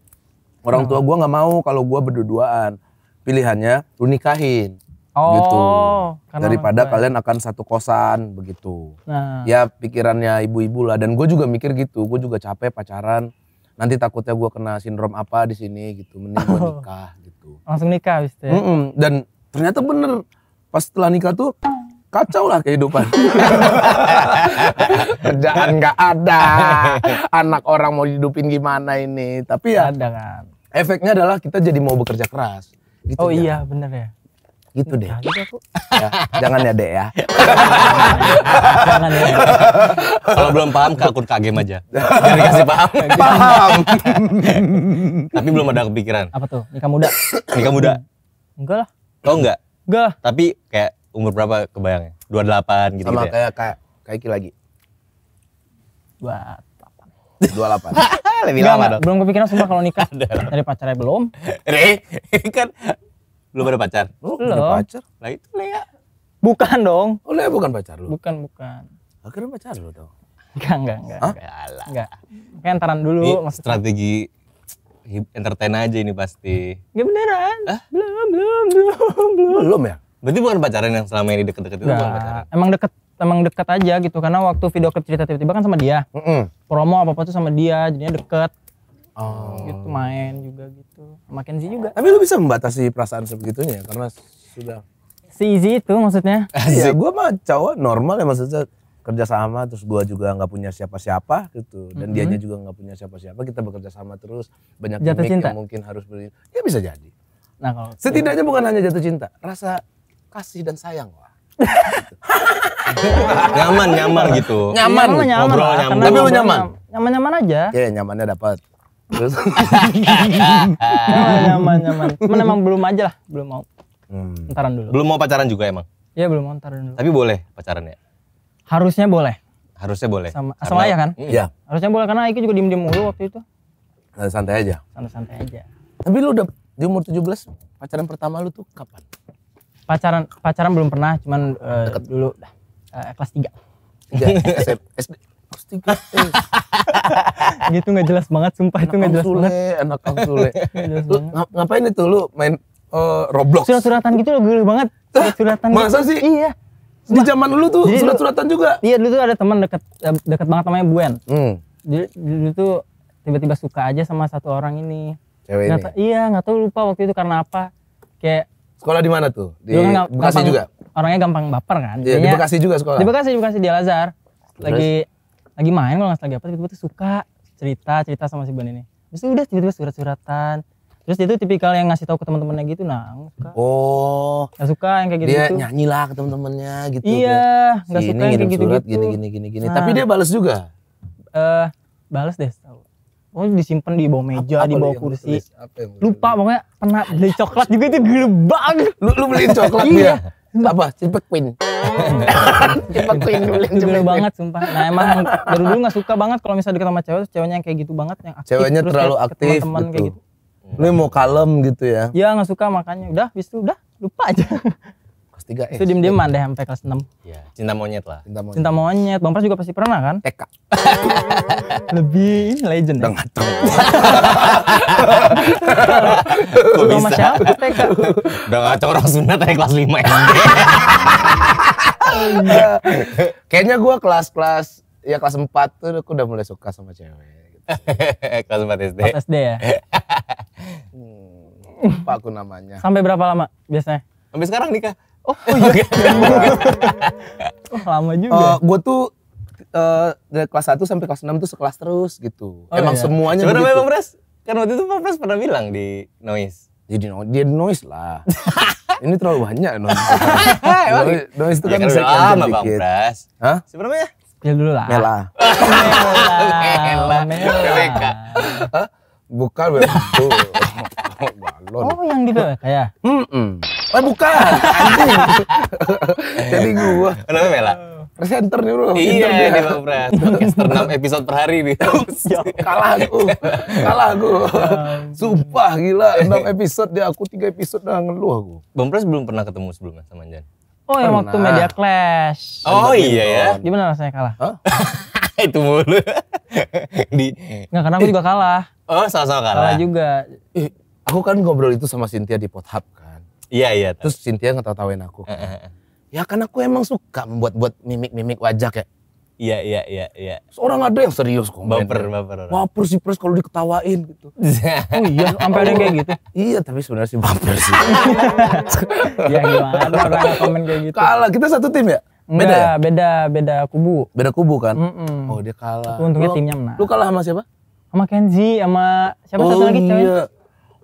S1: Orang tua gue nggak mau kalau gue berduaan. Pilihannya lu nikahin. Oh, gitu. Daripada kan. kalian akan satu kosan begitu. Nah. Ya pikirannya ibu-ibu lah dan gue juga mikir gitu. Gue juga capek pacaran nanti takutnya gue kena sindrom apa di sini gitu mending gue oh. nikah
S2: gitu langsung nikah abis itu ya? mm -mm.
S1: dan ternyata bener pas setelah nikah tuh kacau lah kehidupan kerjaan nggak ada anak orang mau hidupin gimana ini tapi ya ada kan efeknya adalah kita jadi mau bekerja keras gitu oh ya. iya bener ya Gitu deh. Nah, gitu ya, jangan ya deh ya. jangan ya. Kalau belum paham ke akun KGM aja. Biar kasih paham. paham. Tapi belum ada kepikiran. Apa tuh? Nikah muda. Nikah muda. Enggak lah. Kau oh, enggak? Enggak. Tapi kayak umur berapa kebayangnya? 28 gitu Sama gitu ya? kayak kayak kayak lagi.
S2: 28. 28. Lebih lama dong. Belum kepikiran semua kalau nikah. Dari pacarnya belum. Re, kan belum pada pacar? Oh, belum. ada pacar? Lah itu Lea. Bukan dong. Oh, Lea bukan pacar lu? Bukan, bukan.
S1: Akhirnya pacar lu dong. Enggak, enggak, enggak. Hah?
S2: Enggak. enggak. Kayak antaran dulu ini maksudnya.
S1: Strategi entertain aja ini pasti.
S2: Enggak beneran. Hah? Belum, belum, belum,
S1: belum. Belum ya? Berarti bukan pacaran yang selama ini deket-deket itu bukan pacaran. Emang deket
S2: emang deket aja gitu karena waktu video klip cerita tiba-tiba kan sama dia. Mm -mm. Promo apa-apa tuh sama dia, jadinya deket.
S1: Oh. Gitu main juga gitu. Makin sih juga. Tapi lu bisa membatasi perasaan sebegitunya ya, karena sudah si easy itu maksudnya. Iya, gua mah cowok normal ya maksudnya kerja sama terus gua juga nggak punya siapa-siapa gitu dan mm -hmm. dianya juga nggak punya siapa-siapa kita bekerja sama terus banyak jatuh cinta. yang mungkin harus beri ya bisa jadi nah kalau setidaknya bukan hanya jatuh cinta rasa kasih dan sayang lah nyaman nyaman gitu nyaman, nyaman, nyaman ngobrol nyaman tapi nyaman nyaman nyaman aja ya nyamannya dapat Terus? Oh, nyaman, nyaman. Cuman emang
S2: belum aja lah, belum mau.
S1: Hmm. Ntaran dulu. Belum mau pacaran juga emang? Iya
S2: belum mau ntaran
S1: dulu. Tapi boleh pacaran ya? Harusnya boleh. Harusnya boleh. Sama, sama ayah kan? Hmm. Iya.
S2: Harusnya boleh karena Aiki juga diem-diem mulu waktu itu. Eh, santai aja. Santai-santai aja. Tapi lu udah di umur 17 pacaran pertama lu tuh kapan? Pacaran pacaran belum pernah, cuman
S1: uh, dulu uh, kelas 3. SD, pasti gitu nggak jelas banget sumpah itu nggak jelas sule, banget. Enak Kang Sule. lu, ngapain itu lu main oh, Roblox? Surat-suratan gitu lo gila banget. Surat-suratan. Gitu. Masa sih? Iya. Di zaman lu tuh surat-suratan juga. Iya,
S2: dulu tuh ada teman dekat dekat banget namanya Buen. Hmm. Dulu, dulu tuh tiba-tiba suka aja sama satu orang ini. iya, nggak tahu lupa waktu itu karena apa. Kayak Sekolah
S1: di mana tuh? Di kan Bekasi juga.
S2: Orangnya gampang baper kan. Iya, di Bekasi juga sekolah. Di Bekasi, di Bekasi di lazar Lagi lagi main kalau nggak lagi apa tiba-tiba tuh suka cerita cerita sama si Ben ini terus udah tiba-tiba surat-suratan terus dia tuh tipikal yang ngasih tahu ke teman-temannya gitu nah
S1: suka. oh nggak suka yang kayak gitu dia nyanyi lah ke teman-temannya gitu iya nggak suka yang kayak gitu surat, gitu gini gini gini gini nah, tapi dia balas juga eh uh, balas deh tahu
S2: Oh disimpan di bawah meja, apa, di bawah kursi. lupa pokoknya pernah beli coklat juga itu gede banget. Lu, lu beliin coklat iya. dia? Enggak apa, Cilpek Queen. Cilpek Queen dulu. banget sumpah. Nah emang dari dulu gak suka banget kalau misalnya deket sama cewek, ceweknya yang kayak gitu banget. yang aktif, Ceweknya terus terlalu aktif teman gitu. kayak gitu.
S1: gitu. Lu mau kalem gitu ya? iya
S2: gak suka makanya. Udah, bis itu udah lupa aja.
S1: 3 eh, Itu diem-dieman deh sampai kelas 6. Iya, cinta monyet lah. Cinta monyet. Cinta
S2: monyet. Bang Pras juga pasti pernah kan? TK.
S1: Lebih legend. Ya. Udah ngaco. Kok sama siapa TK? Udah ngaco orang Sunda dari kelas 5 ya. Kayaknya gue kelas-kelas ya kelas 4 tuh aku udah mulai suka sama cewek gitu. kelas 4 SD. Kelas SD ya. hmm, apa aku namanya? Sampai berapa lama biasanya? Sampai sekarang nikah. Oh, oh iya.
S2: oh, lama juga. Uh, eh, gue tuh
S1: uh, dari kelas 1 sampai kelas 6 tuh sekelas terus gitu. Oh, Emang iya. semuanya Cuma begitu. Bang Pres, kan waktu itu Pak Pres pernah bilang di noise. Jadi no, dia noise lah. Ini terlalu banyak noise. noise, iya. noise itu ya kan ya, bisa kan sama Bang Pres. Hah? Sebenarnya Ya dulu lah. Mela. Mela. Mela. Mela. Bukan begitu. Oh, oh, yang di gitu, BWK ya? Mm -mm. Eh bukan, anjing. Jadi gua. Kenapa Mela? Presenter nih bro. Iya, di Bang Podcaster 6 episode per hari nih. Ya, kalah aku. Kalah aku. Sumpah gila, 6 episode dia aku 3 episode dah ngeluh aku. Bang Pres belum pernah ketemu sebelumnya sama Jan. Oh, yang waktu media
S2: clash. Oh iya ya. Gimana rasanya kalah?
S1: Itu mulu. di Enggak, karena aku juga kalah. Oh, sama-sama kalah. Kalah juga. Eh, aku kan ngobrol itu sama Cynthia di Pothub kan. Iya iya. Terus Cynthia ngetawain aku. Uh, uh, Ya kan aku emang suka membuat-buat mimik-mimik wajah kayak. Iya iya iya iya. Seorang ada yang serius kok. Baper baper. Baper sih pers kalau diketawain gitu. oh iya, sampai ada kayak gitu. Iya, tapi sebenarnya sih baper sih. iya. gimana orang komen kayak gitu. Kalah, kita satu tim ya? Beda ya? beda beda kubu. Beda kubu kan? Mm -mm. Oh, dia kalah. Aku untungnya lu, timnya menang. Lu
S2: kalah sama siapa? Sama Kenzi, sama siapa oh, satu lagi oh, cewek? Iya.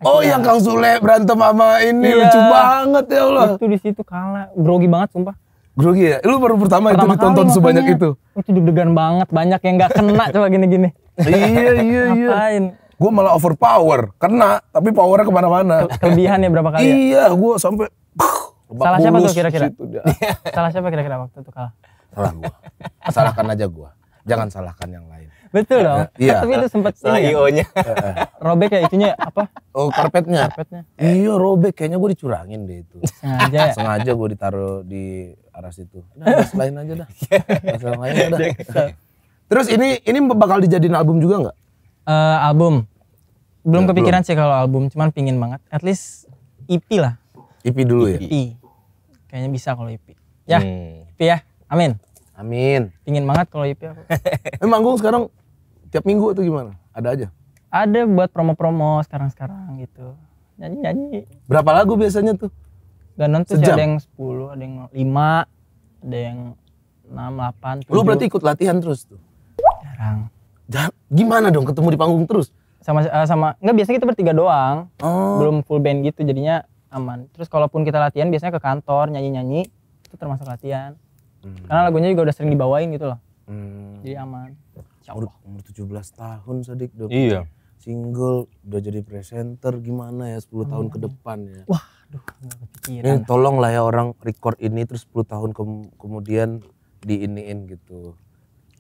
S2: Oh iya. yang Kang Sule berantem
S1: sama ini iya. lucu banget ya Allah.
S2: Itu di situ kalah,
S1: grogi banget sumpah. Grogi ya? Lu baru pertama, pertama itu ditonton kali, sebanyak itu.
S2: Itu deg-degan banget, banyak yang gak kena coba gini-gini. iya iya iya. Ngapain?
S1: Gue malah overpower, kena tapi powernya kemana-mana. Kelebihan ya berapa kali? Ya? Iya, gue sampai. Salah siapa tuh kira-kira?
S2: Salah siapa kira-kira waktu itu kalah?
S1: Salah gue. Salahkan aja gue jangan salahkan yang lain. Betul eh, dong. Eh, iya. Tapi itu sempat ya. CEO-nya. Eh, robek ya
S2: itunya apa? Oh, karpetnya.
S1: Karpetnya. Iya, robek. Kayaknya gue dicurangin deh itu. Sengaja ya? Sengaja gue ditaruh di aras itu Nah, lain aja dah. Masalah lain aja dah. Terus ini ini bakal dijadiin album juga nggak? Uh, album. Belum ya, kepikiran
S2: belum. sih kalau album, cuman pingin banget. At least EP lah. EP dulu EP. ya? EP. Kayaknya bisa kalau EP. Ya, hmm. EP ya. Amin. Amin. Pingin
S1: banget kalau IP aku. Emang gue sekarang tiap minggu atau gimana? Ada aja?
S2: Ada buat promo-promo sekarang-sekarang gitu. Nyanyi-nyanyi.
S1: Berapa lagu biasanya tuh?
S2: Gak nonton sih. ada yang 10, ada yang 5, ada yang 6, 8, 7. Lu berarti ikut latihan terus tuh? Jarang. Jar gimana dong ketemu di panggung terus? Sama uh, sama nggak biasanya kita bertiga doang. Oh. Belum full band gitu jadinya aman. Terus kalaupun kita latihan biasanya ke kantor nyanyi-nyanyi itu termasuk latihan. Hmm. Karena lagunya juga udah sering dibawain gitu loh.
S1: Hmm. Jadi aman. Ya umur umur 17 tahun Sadik udah iya. single, udah jadi presenter gimana ya 10 hmm. tahun ke depan ya. Wah, aduh, kepikiran. Ini lah ya orang record ini terus 10 tahun ke kemudian iniin gitu.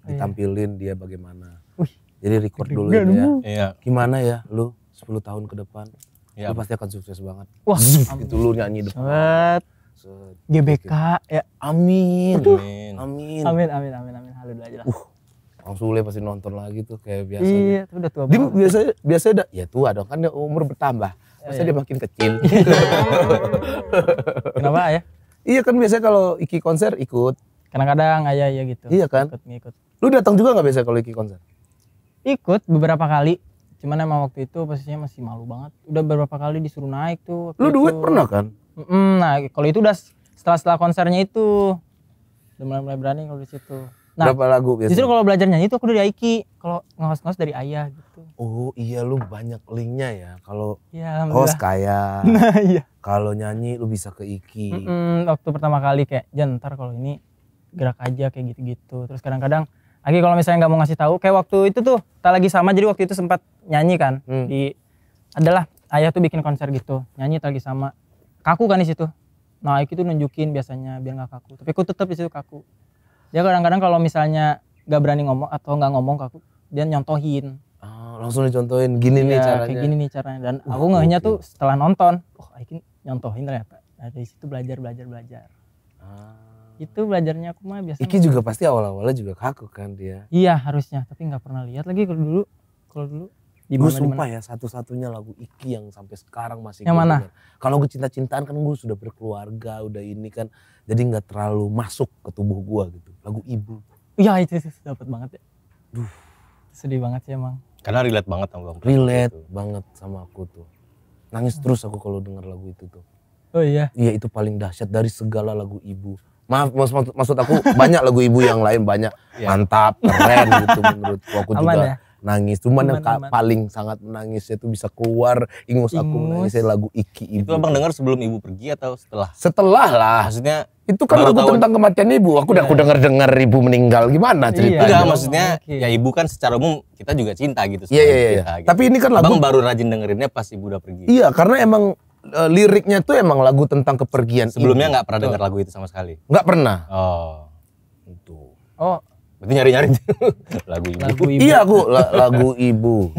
S1: Iya. Ditampilin dia bagaimana. Wih. Jadi record dulu ya. Iya. Gimana ya lu 10 tahun ke depan? Ya. pasti akan sukses banget. Wah, gitu lu nyanyi depan.
S2: GBK ya amin. Amin. Amin. Amin amin
S1: amin amin halu aja lah. Uh. Kang Sule pasti nonton lagi tuh kayak biasa. Iya, tuh. udah tua banget. Dia biasanya biasanya udah ya tua dong kan dia umur bertambah. Masa iya. dia makin kecil. Kenapa ya? Iya kan biasanya kalau Iki konser ikut. Kadang-kadang ayah ya iya, gitu. Iya kan? Ikut ngikut. Lu datang juga nggak biasa kalau Iki konser? Ikut
S2: beberapa kali. Cuman emang waktu itu posisinya masih malu banget. Udah beberapa kali disuruh naik tuh. Lu duit itu. pernah kan? nah kalau itu udah setelah setelah konsernya itu udah mulai mulai berani kalau di situ nah, berapa lagu biasanya? justru
S1: kalau belajar nyanyi itu
S2: aku dari Aiki kalau ngos ngos dari ayah gitu
S1: oh iya lu banyak linknya ya kalau ya, host kaya nah, iya. kalau nyanyi lu bisa ke Iki
S2: mm waktu pertama kali kayak jentar kalau ini gerak aja kayak gitu-gitu terus kadang-kadang Aki kalau misalnya nggak mau ngasih tahu kayak waktu itu tuh tak lagi sama jadi waktu itu sempat nyanyi kan hmm. di adalah ayah tuh bikin konser gitu nyanyi tak lagi sama kaku kan di situ Nah, itu nunjukin biasanya biar nggak kaku tapi aku tetap di situ kaku dia kadang-kadang kalau misalnya nggak berani ngomong atau nggak ngomong kaku dia nyontohin
S1: oh, langsung dicontohin gini iya, nih caranya kayak gini nih caranya dan uh, aku ngehnya okay. tuh setelah nonton oh Aikin
S2: nyontohin ternyata nah, dari situ belajar belajar belajar ah. itu belajarnya aku mah biasa Iki juga pasti
S1: awal-awalnya juga kaku kan dia
S2: iya harusnya tapi nggak pernah lihat lagi kalau dulu kalau dulu di gue sumpah
S1: ya satu-satunya lagu Iki yang sampai sekarang masih yang mana? Kalau gue cinta-cintaan kan gue sudah berkeluarga, udah ini kan, jadi nggak terlalu masuk ke tubuh gue gitu. Lagu Ibu. Iya
S2: itu, itu dapat banget ya. Duh. Sedih banget sih emang.
S1: Karena relate banget sama Bang. Relate itu. banget sama aku tuh. Nangis terus aku kalau denger lagu itu tuh. Oh iya. Iya itu paling dahsyat dari segala lagu Ibu. Maaf maksud, maksud aku banyak lagu ibu yang lain banyak iya. mantap keren gitu menurutku aku Aman juga ya? nangis. Cuman, yang paling sangat menangis itu bisa keluar ingus, ingus. aku menangis lagu Iki Ibu. Itu abang dengar sebelum ibu pergi atau setelah? Setelah lah. Maksudnya itu kan lagu tentang kematian ibu. Aku udah iya. aku denger dengar ibu meninggal gimana iya. ceritanya? Enggak, maksudnya okay. ya ibu kan secara umum kita juga cinta gitu. Iya iya iya. Gitu. Tapi ini kan lagu Abang baru rajin dengerinnya pas ibu udah pergi. Iya, karena emang e, liriknya tuh emang lagu tentang kepergian. Sebelumnya nggak pernah dengar lagu itu sama sekali. Nggak pernah. Oh. Itu. Oh, Berarti nyari-nyari lagu ibu. lagu ibu. Iya aku la, lagu ibu. Oh,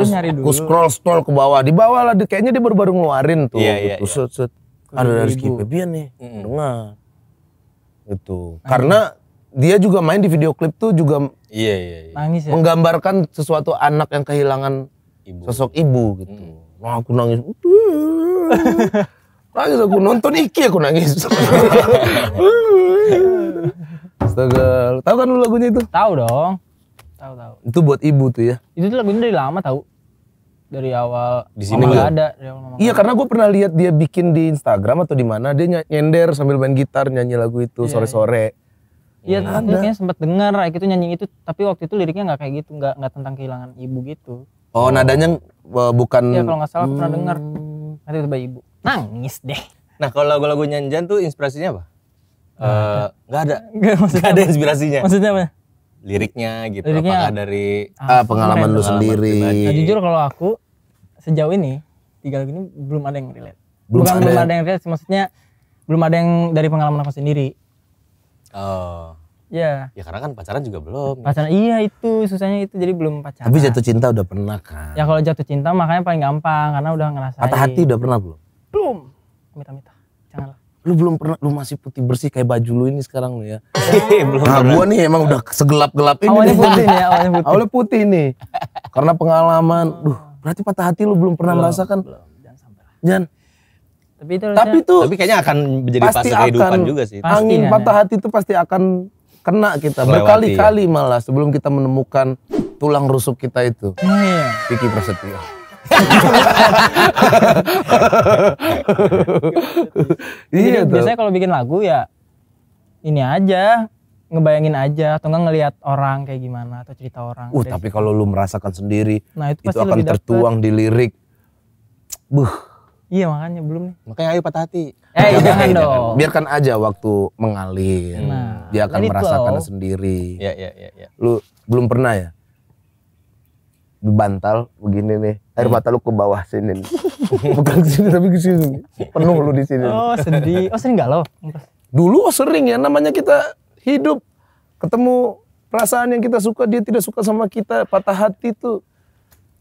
S1: Terus oh, nyari dulu. Aku scroll scroll ke bawah, di bawah lah kayaknya dia baru-baru ngeluarin tuh. Iya, iya, gitu. iya. Ada Rizky Febian nih, mm. dengar. Itu. Karena dia juga main di video klip tuh juga iya, iya, iya. Nangis ya? menggambarkan sesuatu anak yang kehilangan ibu. sosok ibu gitu. Hmm. Nah aku nangis, nangis aku nonton Iki aku nangis. Astaga, tahu kan lu lagunya itu? Tahu dong. Tahu tahu. Itu buat ibu tuh ya. Itu tuh lagunya dari lama tahu. Dari awal di sini nggak ada. iya, karena gue pernah lihat dia bikin di Instagram atau di mana dia nyender sambil main gitar nyanyi lagu itu iya, sore-sore. Iya,
S2: Iya, ya, sempet kayaknya sempat dengar kayak gitu nyanyi itu, tapi waktu itu liriknya nggak kayak gitu, nggak nggak tentang kehilangan ibu gitu. Oh, nadanya
S1: e, bukan. Iya, kalau nggak salah pernah hmm. dengar.
S2: Nanti tiba ibu nangis deh.
S1: Nah, kalau lagu-lagu nyanyian tuh inspirasinya apa? nggak ada eh, nggak ada inspirasinya maksudnya apa liriknya gitu liriknya, apakah dari ah, eh, pengalaman lu sendiri nah, jujur
S2: kalau aku sejauh ini tiga lagu ini belum ada yang relate belum bukan ada. belum ya? ada yang relate maksudnya belum ada yang dari pengalaman aku sendiri
S1: oh Iya. Ya karena kan pacaran juga belum.
S2: Pacaran iya itu susahnya itu jadi belum pacaran. Tapi jatuh cinta
S1: udah pernah kan?
S2: Ya kalau jatuh cinta makanya paling gampang karena udah ngerasain. Patah hati udah pernah belum? Belum. Minta-minta.
S1: Janganlah lu belum pernah lu masih putih bersih kayak baju lu ini sekarang lu ya. Iya, belum nah, gua nih emang udah segelap-gelap ini. Awalnya putih nih, awalnya putih. Awalnya putih nih. Karena pengalaman. Hmm. Duh, berarti patah hati lu belum pernah belum, merasakan. Belum, jangan sampai. Jangan. Tapi itu Tapi itu tapi kayaknya akan menjadi pasti fase akan, juga sih. Angin ya, patah hati itu pasti akan kena kita berkali-kali malah sebelum kita menemukan tulang rusuk kita itu. Iya. Vicky Prasetyo iya kan Biasanya kalau
S2: bikin lagu ya ini aja ngebayangin aja atau nggak ngelihat orang kayak gimana atau cerita orang. Uh, tapi gitu.
S1: kalau lu merasakan sendiri, nah, itu, itu akan tertuang di lirik. Buh.
S2: Iya makanya belum nih. Makanya ayo patah hati. Eh jangan, jangan dong.
S1: Biarkan aja waktu mengalir. Nah, Dia akan merasakan sendiri. Ya ya ya, Ya. Lu belum pernah ya? di bantal begini nih air hmm. mata lu ke bawah sini nih. bukan ke sini tapi ke sini penuh lu di sini oh sedih oh sering nggak lo dulu sering ya namanya kita hidup ketemu perasaan yang kita suka dia tidak suka sama kita patah hati tuh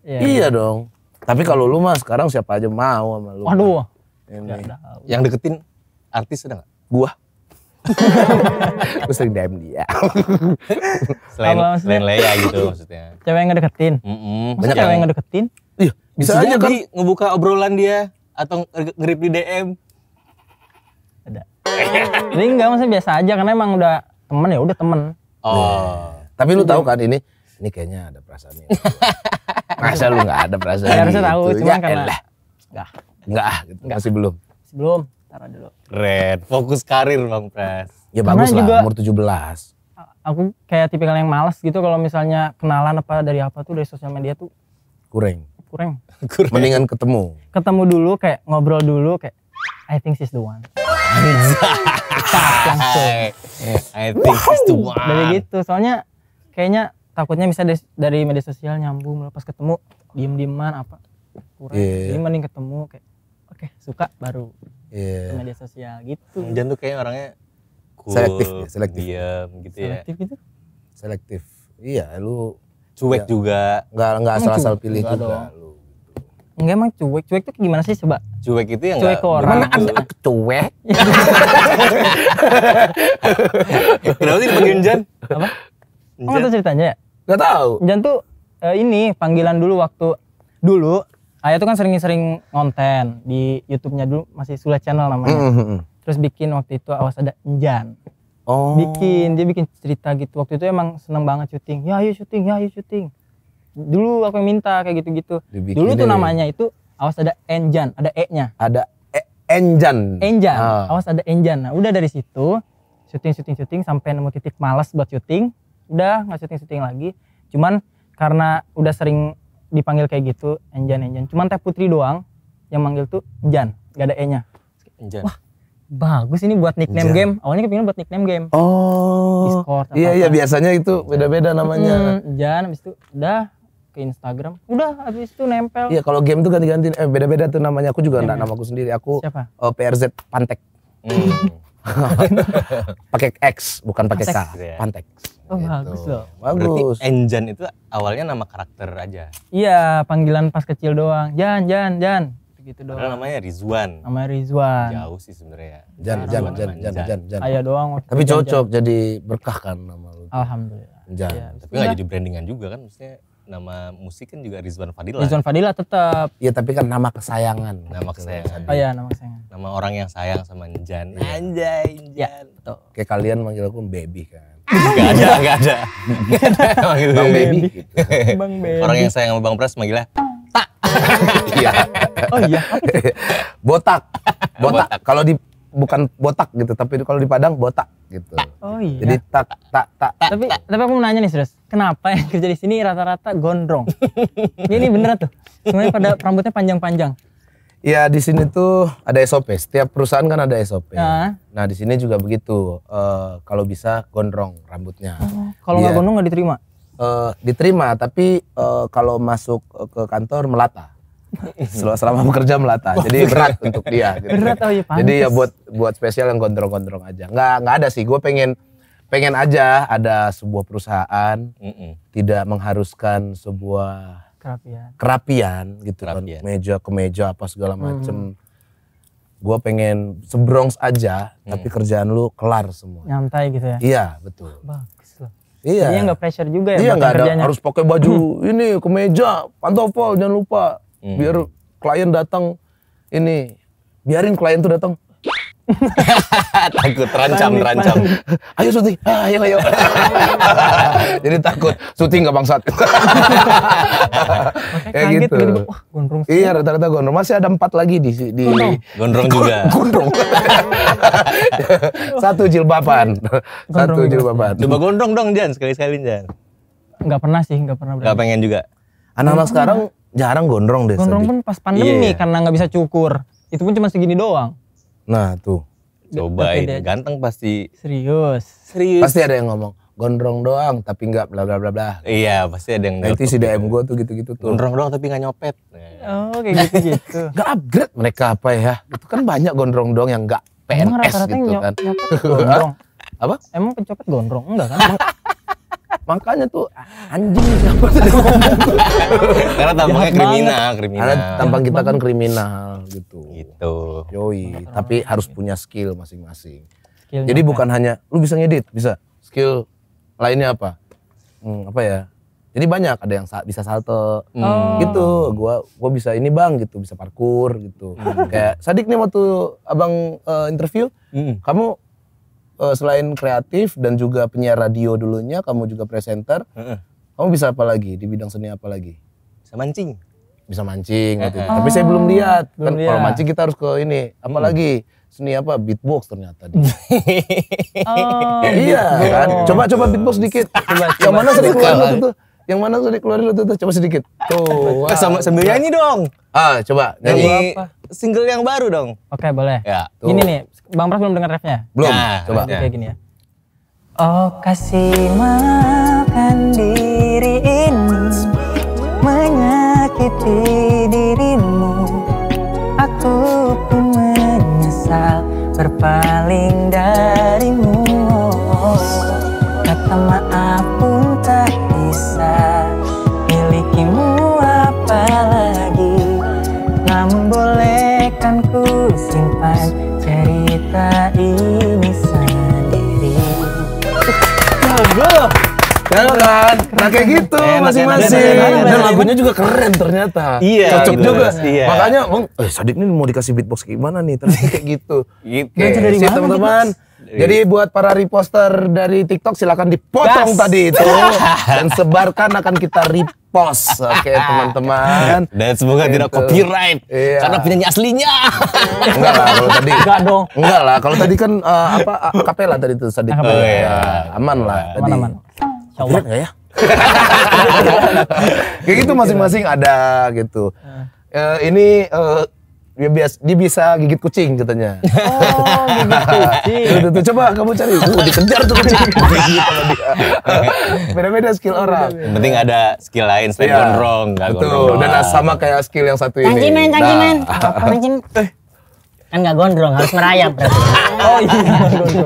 S1: yeah, iya yeah. dong tapi kalau lu mah sekarang siapa aja mau sama lu waduh yang deketin artis ada gak gua gue sering DM dia. selain, selain Lea gitu maksudnya.
S2: Cewek yang ngedeketin? Mm -mm, Banyak cewek yang ngedeketin?
S1: Iya, bisa, bisa aja kan. ngebuka obrolan dia atau ngerip di DM.
S2: Ada. Ini enggak maksudnya biasa aja karena emang udah temen ya udah temen.
S1: Oh. Nah, tapi lu tahu kan ini ini kayaknya ada perasaan ini. Masa lu nggak ada perasaan? Harusnya tahu, gitu. cuma ya, karena enggak. Enggak gitu. masih belum. Masih belum dulu. Red, fokus karir Bang Pres. Ya Karena bagus lah, umur 17.
S2: Aku kayak tipikal yang males gitu kalau misalnya kenalan apa dari apa tuh dari sosial media tuh. Kurang. Kurang.
S1: Kurang. Mendingan ketemu.
S2: Ketemu dulu kayak ngobrol dulu kayak I think she's the one. I
S1: think she's the one. Dari
S2: gitu, soalnya kayaknya takutnya bisa dari media sosial nyambung pas ketemu diem dieman apa kurang yeah. jadi mending ketemu kayak oke okay, suka baru yeah. Iya. media sosial gitu. Jan tuh kayak orangnya
S1: cool, selektif, ya, selektif. Diam gitu selektif ya. Selektif gitu? Selektif. Iya, lu cuek ya, juga. Enggak enggak asal-asal pilih juga, juga lu.
S2: Enggak gitu. emang cuek, cuek tuh gimana sih coba?
S1: Cuek itu yang cuek enggak. orang. Mana ada aku cuek? Kenapa sih dipanggil Jan?
S2: Apa? Jan. Oh, itu ceritanya ya? Enggak tahu. Jan tuh uh, ini panggilan dulu waktu dulu Ayah tuh kan sering-sering ngonten di YouTube-nya dulu masih Sula Channel namanya. Mm -hmm. Terus bikin waktu itu awas ada Enjan.
S1: Oh. Bikin,
S2: dia bikin cerita gitu. Waktu itu emang seneng banget syuting. Ya ayo syuting, ya ayo syuting. Dulu aku yang minta kayak gitu-gitu.
S1: Dulu tuh namanya
S2: itu awas ada Enjan, ada E-nya. Ada e
S1: Enjan. Enjan. Ah.
S2: Awas ada Enjan. Nah, udah dari situ syuting syuting syuting sampai nemu titik malas buat syuting. Udah nggak syuting syuting lagi. Cuman karena udah sering dipanggil kayak gitu Enjan Enjan cuman Teh Putri doang yang manggil tuh Enjan gak ada E nya Enjan wah bagus ini buat nickname Enjan. game awalnya kepingin buat nickname game oh Discord iya iya biasanya
S1: itu beda-beda namanya hmm, Enjan habis itu udah ke Instagram
S2: udah habis itu nempel iya kalau
S1: game tuh ganti-ganti eh beda-beda tuh namanya aku juga enggak iya. nama aku sendiri aku Siapa? Eh, PRZ Pantek hmm. pakai X bukan pakai K. Iya. Pantex. Oh gitu. bagus loh. Bagus. Berarti Enjan itu awalnya nama karakter aja.
S2: Iya, panggilan pas kecil doang. Jan, Jan, Jan
S1: begitu doang. Karena namanya Rizwan. Namanya Rizwan. Jauh sih sebenarnya. Jan, Jan, Jan, Jan, Jan, Jan. Ayah doang. Tapi cocok jadi berkah kan nama lu. Alhamdulillah. Jan. Ya, Tapi nggak jadi brandingan juga kan maksudnya nama musik kan juga Rizwan Fadila. Rizwan Fadila tetap. Iya tapi kan nama kesayangan. Nama gitu. kesayangan. Oh iya nama kesayangan. Nama orang yang sayang sama Njan. Iya. Anjay Njan. Ya, betul. Kayak kalian manggil aku Baby kan. Gak ada, ada. Gak ada. Bang Baby. Gitu. Bang Baby. Orang yang sayang sama Bang Pras manggilnya Tak. Iya. oh iya. botak. Botak. Kalau di bukan botak gitu, tapi kalau di Padang botak gitu. Oh iya. Jadi tak tak tak.
S2: Tapi tapi aku mau nanya nih, Sres kenapa yang kerja di sini rata-rata gondrong? ini bener tuh. Sebenarnya pada rambutnya panjang-panjang.
S1: Ya di sini tuh ada SOP. Setiap perusahaan kan ada SOP. Ya. Ah. Nah di sini juga begitu. Uh, kalau bisa gondrong rambutnya. Oh, kalau nggak iya. gondrong nggak diterima. Uh, diterima, tapi uh, kalau masuk ke kantor melata. Selama bekerja melata. Oh. Jadi berat untuk dia. Gitu. Berat oh ya Jadi ya buat buat spesial yang gondrong-gondrong aja. Nggak nggak ada sih. Gue pengen pengen aja ada sebuah perusahaan mm -mm. tidak mengharuskan sebuah kerapian, kerapian gitu kan. kerapian. kan meja ke meja apa segala macem. Mm. Gue pengen sebrongs aja, mm. tapi kerjaan lu kelar semua. Nyantai gitu ya? Iya
S2: betul. Ah, bagus loh.
S1: Iya. Jadi nggak pressure juga ya? Iya nggak ada kerjanya. harus pakai baju ini ke meja, pantofel jangan lupa mm. biar klien datang ini biarin klien tuh datang takut terancam Panik, terancam ayo Suti ah, ayo ayo jadi takut Suti nggak bangsat kayak gitu, gitu. iya rata-rata gondrong masih ada empat lagi di di gondrong, juga gondrong satu jilbaban satu jilbaban coba gondrong dong Jan sekali-sekali Jan
S2: nggak pernah sih nggak pernah nggak
S1: pengen juga anak-anak sekarang jarang gondrong deh gondrong
S2: sedih. pun pas pandemi iya. karena nggak bisa cukur itu pun cuma segini doang
S1: Nah tuh. Cobain, okay, ganteng pasti. Serius. Serius. Pasti ada yang ngomong gondrong doang tapi nggak bla bla bla bla. Iya pasti ada yang nanti si DM ya. gue tuh gitu gitu tuh. Gondrong doang tapi nggak nyopet. Oh kayak gitu gitu. gak upgrade mereka apa ya? Itu kan banyak gondrong doang yang nggak PNS rata -rata gitu kan. gondrong. apa? Emang pencopet gondrong enggak kan? Makanya tuh anjing siapa sih gitu? Karena tampangnya kriminal, kriminal. Karena tampang kita kan kriminal gitu. Gitu. Yoi, tapi harus punya skill masing-masing. Jadi bukan hanya lu bisa ngedit, bisa. Skill lainnya apa? Hmm, apa ya? Jadi banyak ada yang bisa salto. Hmm. Gitu, gua gua bisa ini Bang gitu, bisa parkur gitu. Hmm. Kayak Sadik nih waktu Abang uh, interview, hmm. kamu uh, selain kreatif dan juga penyiar radio dulunya, kamu juga presenter. Uh -uh. Kamu bisa apa lagi di bidang seni apa lagi? Bisa mancing. Bisa mancing gitu. Oh. Tapi saya belum lihat. Oh, kan kalau mancing kita harus ke ini, apalagi hmm. seni apa? Beatbox ternyata oh.
S3: Iya kan? Oh. Coba
S1: coba beatbox dikit. coba, coba. Yang mana sering keluar itu tuh? Yang mana sering keluar itu tuh? Coba sedikit. Tuh. Wow. Sama sambil nyanyi dong. Ah, coba nyanyi single yang baru dong. Oke, okay, boleh. Ya, tuh. Gini
S2: nih, Bang Pras belum dengar refnya? Belum. Nah, coba. Oke, okay, gini ya. Oh, kasih makan diri ini menyakiti dirimu. Aku pun menyesal berpaling darimu.
S1: ya kan nah kayak gitu eh, masing-masing dan lagunya juga keren ternyata iya cocok juga iya. makanya eh Sadik ini mau dikasih beatbox gimana nih ternyata kayak gitu gitu nah, dari si iya, teman-teman jadi buat para reposter dari TikTok silakan dipotong yes. tadi itu dan sebarkan akan kita repost. Oke, okay, teman-teman. Dan semoga gitu. tidak copyright iya. karena punya aslinya. enggak lah kalau tadi. Enggak dong. Enggak lah kalau tadi kan uh, apa kapela tadi itu sadik, Oh, iya. Aman lah tadi. aman. Cowok nggak ya? Kayak gitu masing-masing ada gitu. Uh, ini uh, dia bias dia bisa gigit kucing katanya. Oh, gigit kucing. coba kamu cari. Uh, dikejar tuh kucing. Beda-beda skill orang. Yang penting ada skill lain selain yeah. gondrong, enggak gondrong. Dan sama kayak skill yang satu ini. Tanjiman, tanjiman.
S4: Nah. Eh. Kan enggak gondrong, harus merayap. oh iya.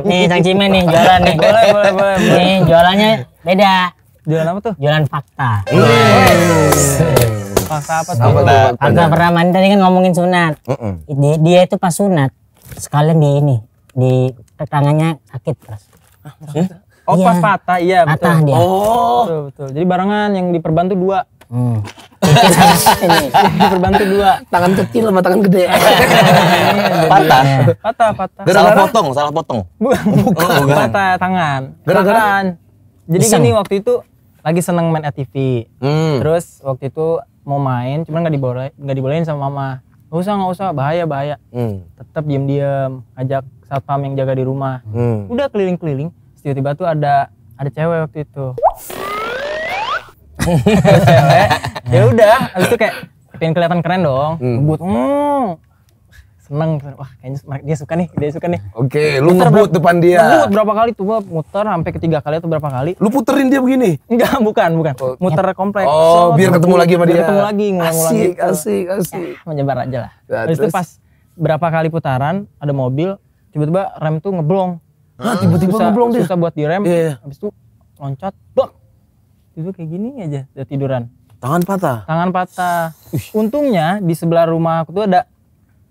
S4: Nih tanjiman nih jualan nih. Boleh, boleh, boleh. Nih jualannya Beda. Jualan apa tuh? Jualan fakta. Yes. Fakta apa tuh? Fakta, fakta pertama tadi kan ngomongin sunat. Dia, dia itu pas sunat sekalian di ini di tangannya sakit terus hmm? Ah, oh iya. pas patah,
S2: iya patah betul. Dia. Oh. oh. Betul, betul. Jadi barengan yang diperbantu dua. Hmm. diperbantu dua. Tangan kecil sama tangan gede. Iya, patah.
S1: Patah, patah. Gara -gara. Salah potong, salah potong. Bukan. Oh, bukan. Patah
S2: tangan. gara jadi Iseng. gini waktu itu lagi seneng main ATV. Hmm. Terus waktu itu mau main, cuman nggak diboleh, nggak dibolehin sama mama. Gak usah nggak usah bahaya bahaya. Hmm. Tetap diem diem ajak satpam yang jaga di rumah. Hmm. Udah keliling keliling. Tiba-tiba tuh ada ada cewek waktu itu. cewek. Ya udah. itu kayak pengen kelihatan keren dong. Hmm. Ngebut. Hmm seneng wah kayaknya dia suka nih dia suka nih
S1: oke okay, lu ngebut depan dia ngebut
S2: berapa kali tuh gua muter sampai ketiga kali atau berapa kali lu puterin dia begini enggak bukan bukan oh, muter ya. komplek oh so, biar ketemu lagi sama dia biar ketemu lagi ngulang-ngulang asik, gitu. asik ya, asik ya, menyebar aja lah nah, terus, itu pas berapa kali putaran ada mobil tiba-tiba rem tuh ngeblong Hah, tiba-tiba susah, ngeblong dia susah buat direm yeah. Iya. habis itu loncat blok itu kayak gini aja udah tiduran tangan patah tangan patah Ush. untungnya di sebelah rumah aku tuh ada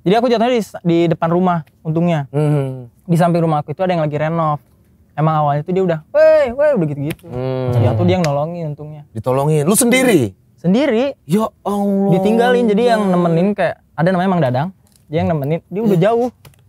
S2: jadi aku jatuhnya di, di depan rumah untungnya. Hmm. Di samping rumah aku itu ada yang lagi renov. Emang awalnya itu dia udah, weh, weh, udah gitu-gitu.
S1: Hmm. Jatuh dia yang nolongin untungnya. Ditolongin, lu sendiri?
S2: Sendiri. Ya Allah. Ditinggalin, jadi yang nemenin kayak, ada namanya Mang Dadang. Dia yang nemenin, dia udah jauh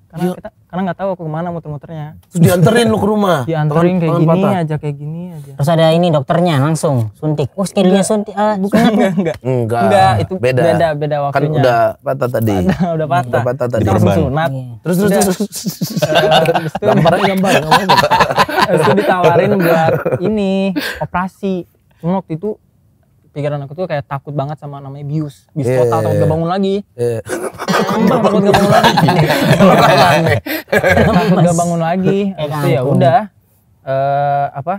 S2: karena ya. kita karena nggak tahu aku kemana muter-muternya terus dianterin lu ke rumah dianterin tangan, kayak gini patah. aja kayak gini aja
S3: terus
S4: ada ini dokternya langsung suntik oh skillnya suntik ah, bukan enggak
S1: enggak enggak, enggak itu beda beda beda kan waktunya kan udah patah tadi patah, udah patah udah patah tadi terus terus sunat iya. terus terus
S2: terus gambar gambar terus ditawarin buat ini operasi cuma waktu itu pikiran aku tuh kayak takut banget sama namanya bius bius yeah, total iya, takut yeah. gak bangun lagi
S1: yeah. takut gak bangun lagi takut gak bangun lagi itu eh, ya, ya udah
S2: eh, apa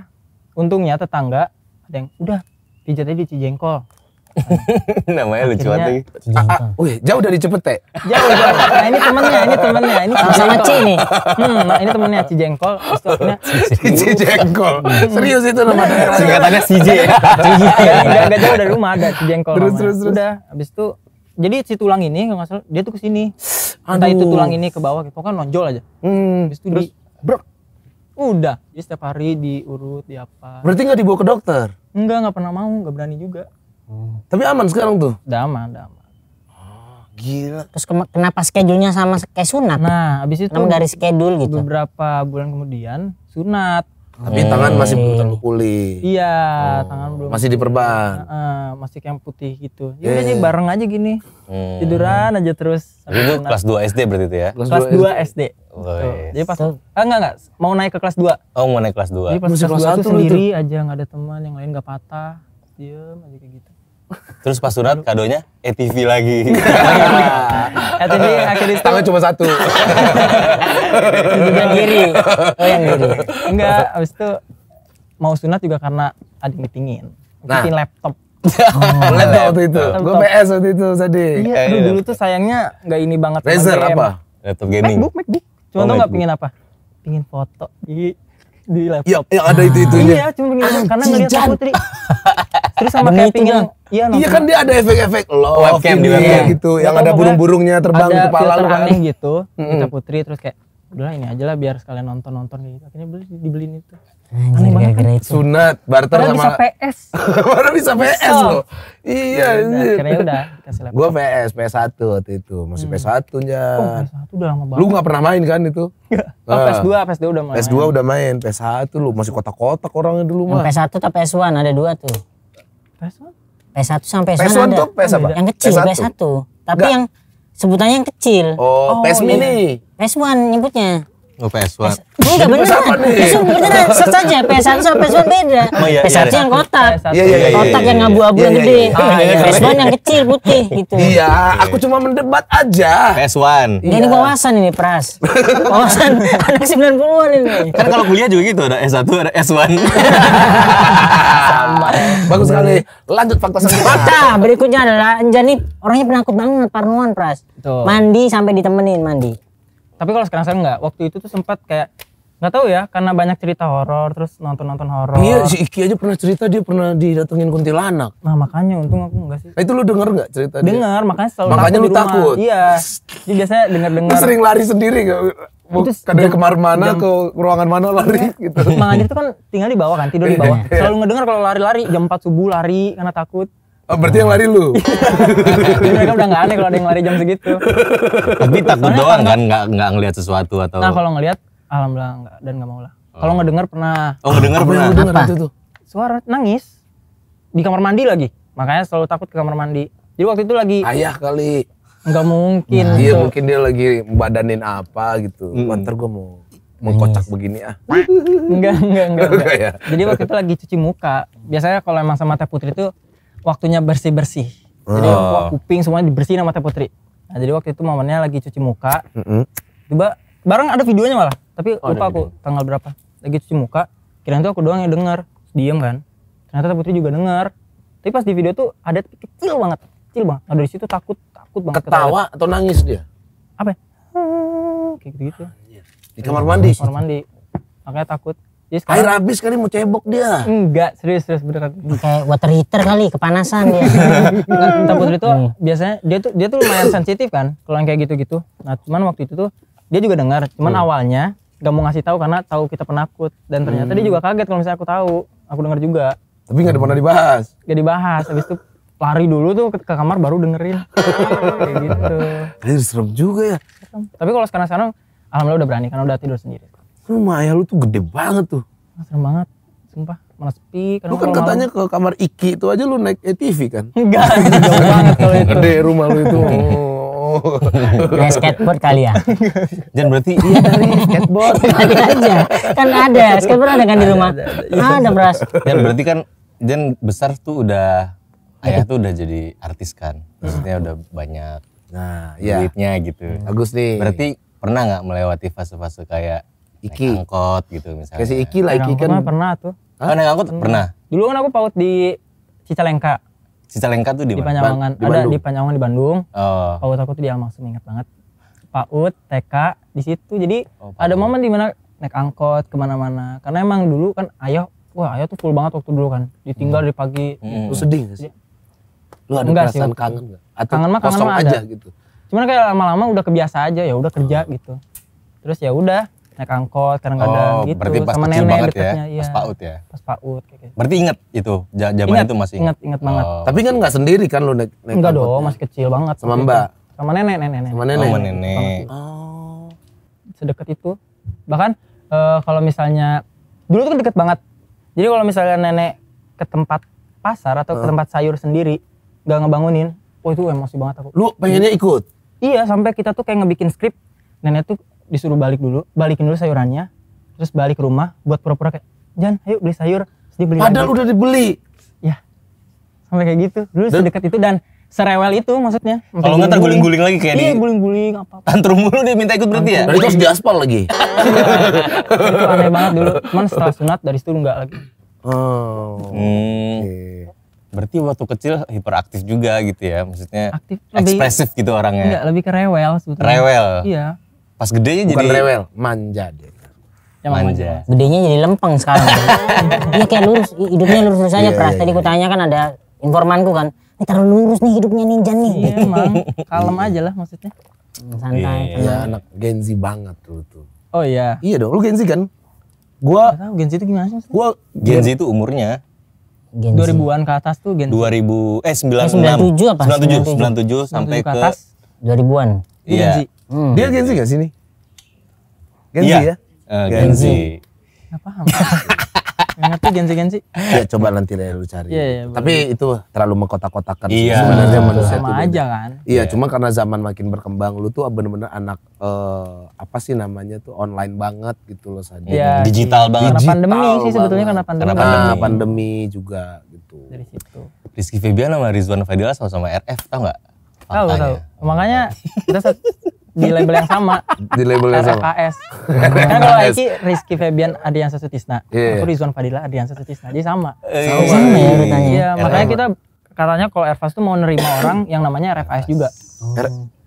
S2: untungnya tetangga ada yang udah pijatnya di Cijengkol
S1: namanya lucu banget ah, ah, wih jauh dari Cipete jauh jauh nah ini temennya ini temennya ini ah, sama sama Ci nih hmm, nah ini temennya Cijengkol Jengkol. akhirnya jengkol, serius itu nama
S2: daerah singkatannya CJ J. nggak jauh dari rumah ada ci jengkol, terus terus udah habis itu jadi si tulang ini kalau gak salah dia tuh kesini entah itu tulang ini ke bawah kan nonjol aja hmm, habis itu di bro, udah jadi setiap hari diurut ya apa berarti gak dibawa ke dokter Enggak, gak pernah mau, gak berani juga. Tapi aman sekarang tuh? Udah aman, udah
S4: aman. Oh, gila. Terus kenapa schedule-nya sama kayak sunat? Nah, abis itu kenapa dari
S2: schedule gitu. Beberapa bulan kemudian sunat.
S1: Tapi hmm. tangan masih belum terlalu pulih.
S2: Iya, oh. tangan belum. Masih diperban. Uh, uh, masih yang putih gitu. Ya udah iya. bareng aja gini.
S1: Hmm. Tiduran
S2: aja terus.
S1: itu kelas 2 SD berarti itu ya? Kelas, dua 2 SD. Oh, yes. Iya. Jadi
S2: pas ah, enggak enggak mau naik ke kelas 2.
S1: Oh, mau naik kelas 2. Jadi pas Masih
S2: kelas 1 sendiri itu. aja nggak ada teman, yang lain nggak patah. Diam aja
S1: kayak gitu. Terus pas surat kadonya ATV eh, lagi. ATV nah. akhirnya tangan cuma satu.
S2: yang kiri. Oh yang kiri.
S1: Enggak, abis itu
S2: mau sunat juga karena ada meetingin. Meetingin nah. laptop.
S1: laptop waktu itu. Gue PS waktu itu tadi. Iya, gitu. dulu tuh
S2: sayangnya gak ini banget. Razer apa?
S1: Laptop gaming. MacBook,
S2: MacBook. Cuma oh, tau nggak pingin apa? Pingin foto di laptop. Ya, yang ada itu itu Iya, cuma begini ah, karena ngeliat Putri. Terus sama kayak pingin.
S1: Iya, iya kan dia ada efek-efek love webcam di iya, webcam. gitu, yang ada burung-burungnya terbang ada kepala lu kan. Aneh gitu, mm -hmm. kita Putri
S2: terus kayak udahlah ini aja lah biar sekalian nonton-nonton gitu. Akhirnya beli dibeliin itu.
S1: Anjir, gak gara itu. Sunat, barter Padahal sama... bisa PS.
S2: Baru bisa PS bisa. loh. Iya, anjir. Akhirnya udah kasih laptop. Gue
S1: PS, PS1 waktu itu. Masih hmm. PS1 aja. Oh, PS1
S2: udah lama banget. Lu gak pernah main
S1: kan itu? Enggak. Oh, PS2, PS2 udah main. PS2 udah main, PS1 lu masih kotak-kotak orangnya dulu mah. PS1
S4: atau PS1 ada dua tuh. PS1? PS1 sama PS1, PS1 ada. tuh PS apa? Yang kecil, PS1. PS1. Tapi Enggak. yang sebutannya yang kecil. Oh, oh PS Mini. PS1 nyebutnya.
S1: PS1. Oh
S4: enggak benar. Itu beneran saja PS1 sama PS1 beda. Oh, iya, PS1 iya, yang kotak. Iya, iya, iya, kotak yang abu-abu iya, iya, gede. Ah, iya, PS1 yang kecil putih gitu. Iya, aku
S1: cuma mendebat aja. PS1. Ini wawasan ini
S4: Pras. Wawasan anak 90-an ini. Kan kalau
S1: kuliah juga gitu ada S1 ada S1.
S4: Sama. Bagus sekali.
S2: Lanjut fakta selanjutnya.
S4: Fakta berikutnya adalah Anjani orangnya penakut banget parnoan Pras.
S2: Mandi
S4: sampai ditemenin mandi
S2: tapi kalau sekarang saya nggak waktu itu tuh sempat kayak nggak tahu ya karena banyak cerita horor terus nonton nonton horor iya si
S1: Iki aja pernah cerita dia pernah didatengin kuntilanak nah makanya untung aku nggak sih nah, itu lu denger nggak cerita dengar makanya selalu makanya takut iya. lu takut iya jadi biasanya denger dengar sering lari sendiri gak itu
S2: jam, kemar mana jam, ke ruangan mana lari iya. gitu. Mang itu kan tinggal di bawah kan, tidur di bawah. Iya. Selalu ngedengar kalau lari-lari jam 4 subuh lari karena takut. Oh, berarti yang lari lu. Jadi mereka udah nggak aneh kalau ada yang lari
S1: jam segitu. Tapi takut doang kan Gak nggak ngelihat sesuatu atau. Nah
S2: kalau ngelihat, alhamdulillah nggak dan nggak mau lah. Oh. Kalau nggak dengar pernah. Oh nggak dengar pernah. Apa? Apa? Itu tuh? Suara nangis di kamar mandi lagi. Makanya selalu takut ke kamar mandi. Jadi waktu itu lagi. Ayah
S1: kali. Gak mungkin. Nah, iya mungkin dia lagi badanin apa gitu. Hmm. Ntar gue mau mau yes. begini ah. Enggak, enggak, enggak. enggak. Iya. Jadi waktu itu lagi cuci
S2: muka. Biasanya kalau emang sama teh putri itu waktunya bersih-bersih.
S1: Jadi oh.
S2: kuping semuanya dibersihin sama Teh Putri. Nah, jadi waktu itu mamanya lagi cuci muka. Mm-hmm. Tiba bareng ada videonya malah, tapi oh, lupa aku video. tanggal berapa. Lagi cuci muka, kira tuh aku doang yang dengar, Diem kan. Ternyata Teh Putri juga dengar. Tapi pas di video tuh ada tapi kecil banget, kecil banget. Nah, dari situ takut, takut banget. Ketawa atau nangis dia? Apa? Ya? Kayak gitu-gitu.
S1: Di kamar mandi. Di kamar mandi.
S2: Makanya takut. Jadi sekarang, Air habis kali mau cebok dia. Enggak, serius serius beneran. Kayak water heater kali kepanasan ya. nah, Putri tuh hmm. biasanya dia tuh dia tuh lumayan sensitif kan kalau yang kayak gitu-gitu. Nah, cuman waktu itu tuh dia juga dengar, cuman hmm. awalnya gak mau ngasih tahu karena tahu kita penakut dan ternyata hmm. dia juga kaget kalau misalnya aku tahu, aku dengar juga. Tapi nggak hmm. pernah dibahas. Gak dibahas. Habis itu lari dulu tuh ke, kamar baru dengerin. kayak gitu.
S1: Ini serem juga ya.
S2: Tapi kalau sekarang-sekarang alhamdulillah udah berani karena udah tidur sendiri
S1: rumah ayah lu tuh gede
S2: banget tuh. Serem banget,
S1: sumpah. Mana sepi. Lu kan katanya ke kamar Iki itu aja lu naik ATV e kan? Enggak, jauh banget kalau itu. Gede rumah lu itu. Nah skateboard kali ya? Dan berarti iya dari
S3: skateboard. Kali aja. Kan ada, skateboard ada kan di rumah? Ada,
S4: ada, ada. beras.
S1: Dan berarti kan Jen besar tuh udah iya. ayah tuh udah jadi artis kan. Nah. Maksudnya udah banyak nah, ya. duitnya gitu. Bagus nih. Berarti pernah nggak melewati fase-fase kayak Iki. Naik angkot gitu misalnya. Kayak si Iki lah, Iki kan. Pernah tuh. Hah? Oh, naik angkot pernah.
S2: Dulu kan aku paut di Cicalengka. Cicalengka tuh di mana? Di Panyawangan. Ada di Panyawangan di Bandung. Oh. Paut aku tuh di Almaksum ingat banget. Paut, TK di situ. Jadi oh, ada momen dimana naik angkot kemana-mana. Karena emang dulu kan ayah, wah ayah tuh full banget waktu dulu kan. Ditinggal hmm. dari pagi. Hmm. Gitu. Lu sedih gak sih?
S1: Iya. Lu ada Enggak perasaan sih. kangen gak? Atau kangen mah kangen mah aja ada. gitu.
S2: Cuman kayak lama-lama udah kebiasa aja ya udah kerja oh. gitu. Terus ya udah naik angkot kadang-kadang oh, gitu berarti pas sama kecil nenek banget dekatnya, ya, ya pas paut ya pas paut kayak
S1: gitu. berarti inget itu zaman itu masih inget inget oh. banget oh. tapi kan nggak sendiri kan lo naik, naik enggak dong
S2: ya? masih kecil banget sama gitu. mbak sama nenek nenek nenek sama nenek oh, nenek nenek.
S1: oh.
S2: sedekat itu bahkan uh, kalau misalnya dulu tuh deket banget jadi kalau misalnya nenek ke tempat pasar atau ke tempat sayur sendiri nggak ngebangunin oh, itu emosi banget aku lu pengennya ikut iya sampai kita tuh kayak ngebikin skrip nenek tuh disuruh balik dulu balikin dulu sayurannya terus balik ke rumah buat pura-pura kayak Jan ayo beli sayur terus dibeli padahal lagi. udah dibeli ya sampai kayak gitu dulu Dan, sedekat itu dan serewel itu maksudnya
S1: kalau nggak terguling-guling lagi kayak iya guling-guling apa, apa tantrum mulu dia minta ikut berarti ya berarti harus diaspal lagi itu aneh banget dulu cuman setelah
S2: sunat dari situ nggak lagi
S1: oh hmm. okay. berarti waktu kecil hiperaktif juga gitu ya maksudnya aktif ekspresif gitu orangnya enggak
S2: lebih ke rewel sebetulnya rewel iya
S1: Pas gedenya Bukan jadi rewel,
S2: manja dia. Ya, manja.
S4: Gedenya jadi lempeng sekarang.
S2: dia kayak lurus, hidupnya
S4: lurus-lurus aja yeah, keras. Yeah, Tadi yeah. kutanya kan ada informanku kan, ini
S1: terlalu lurus nih hidupnya ninja nih. Iya emang,
S2: kalem aja lah maksudnya.
S1: Santai. Iya, yeah. anak Gen Z banget tuh tuh.
S2: Oh iya. Iya dong, lu Gen Z kan? Gua Gak tahu Gen Z itu gimana sih? Gua Gen Z itu umurnya Gen 2000-an ke atas tuh Gen Z.
S1: 2000 eh 96 eh, 97 apa? 97 97, 97 sampai ke atas.
S4: 2000-an. Ini iya. iya,
S1: Hmm. Dia Gen gak sih nih?
S2: Gen Z iya. ya? Uh, Gen, Gen Z. Gak paham. ngerti Gen Z Ya
S1: coba nanti lah lu cari. Yeah, yeah, Tapi boleh. itu terlalu mengkotak-kotakan yeah. sebenarnya manusia Sama itu. aja kan. Iya, yeah. cuma karena zaman makin berkembang lu tuh bener-bener anak uh, apa sih namanya tuh online banget gitu loh saja. Yeah, digital banget. Karena pandemi sih sebetulnya karena pandemi. Karena pandemi. Nah, pandemi juga gitu. Dari situ. Rizky Febian sama Rizwan Fadila sama-sama RF tau gak?
S2: Tahu tahu. Makanya kita di label yang sama. Di label yang sama. RFAS. Karena kalau Aiki Rizky Febian Adian Sutisna, yeah. aku Rizwan Fadila Adian Sutisna. Jadi sama. Eh, sama, ya iya, ceritanya Iya, makanya kita katanya kalau RFAS tuh mau nerima orang yang namanya RFAS juga.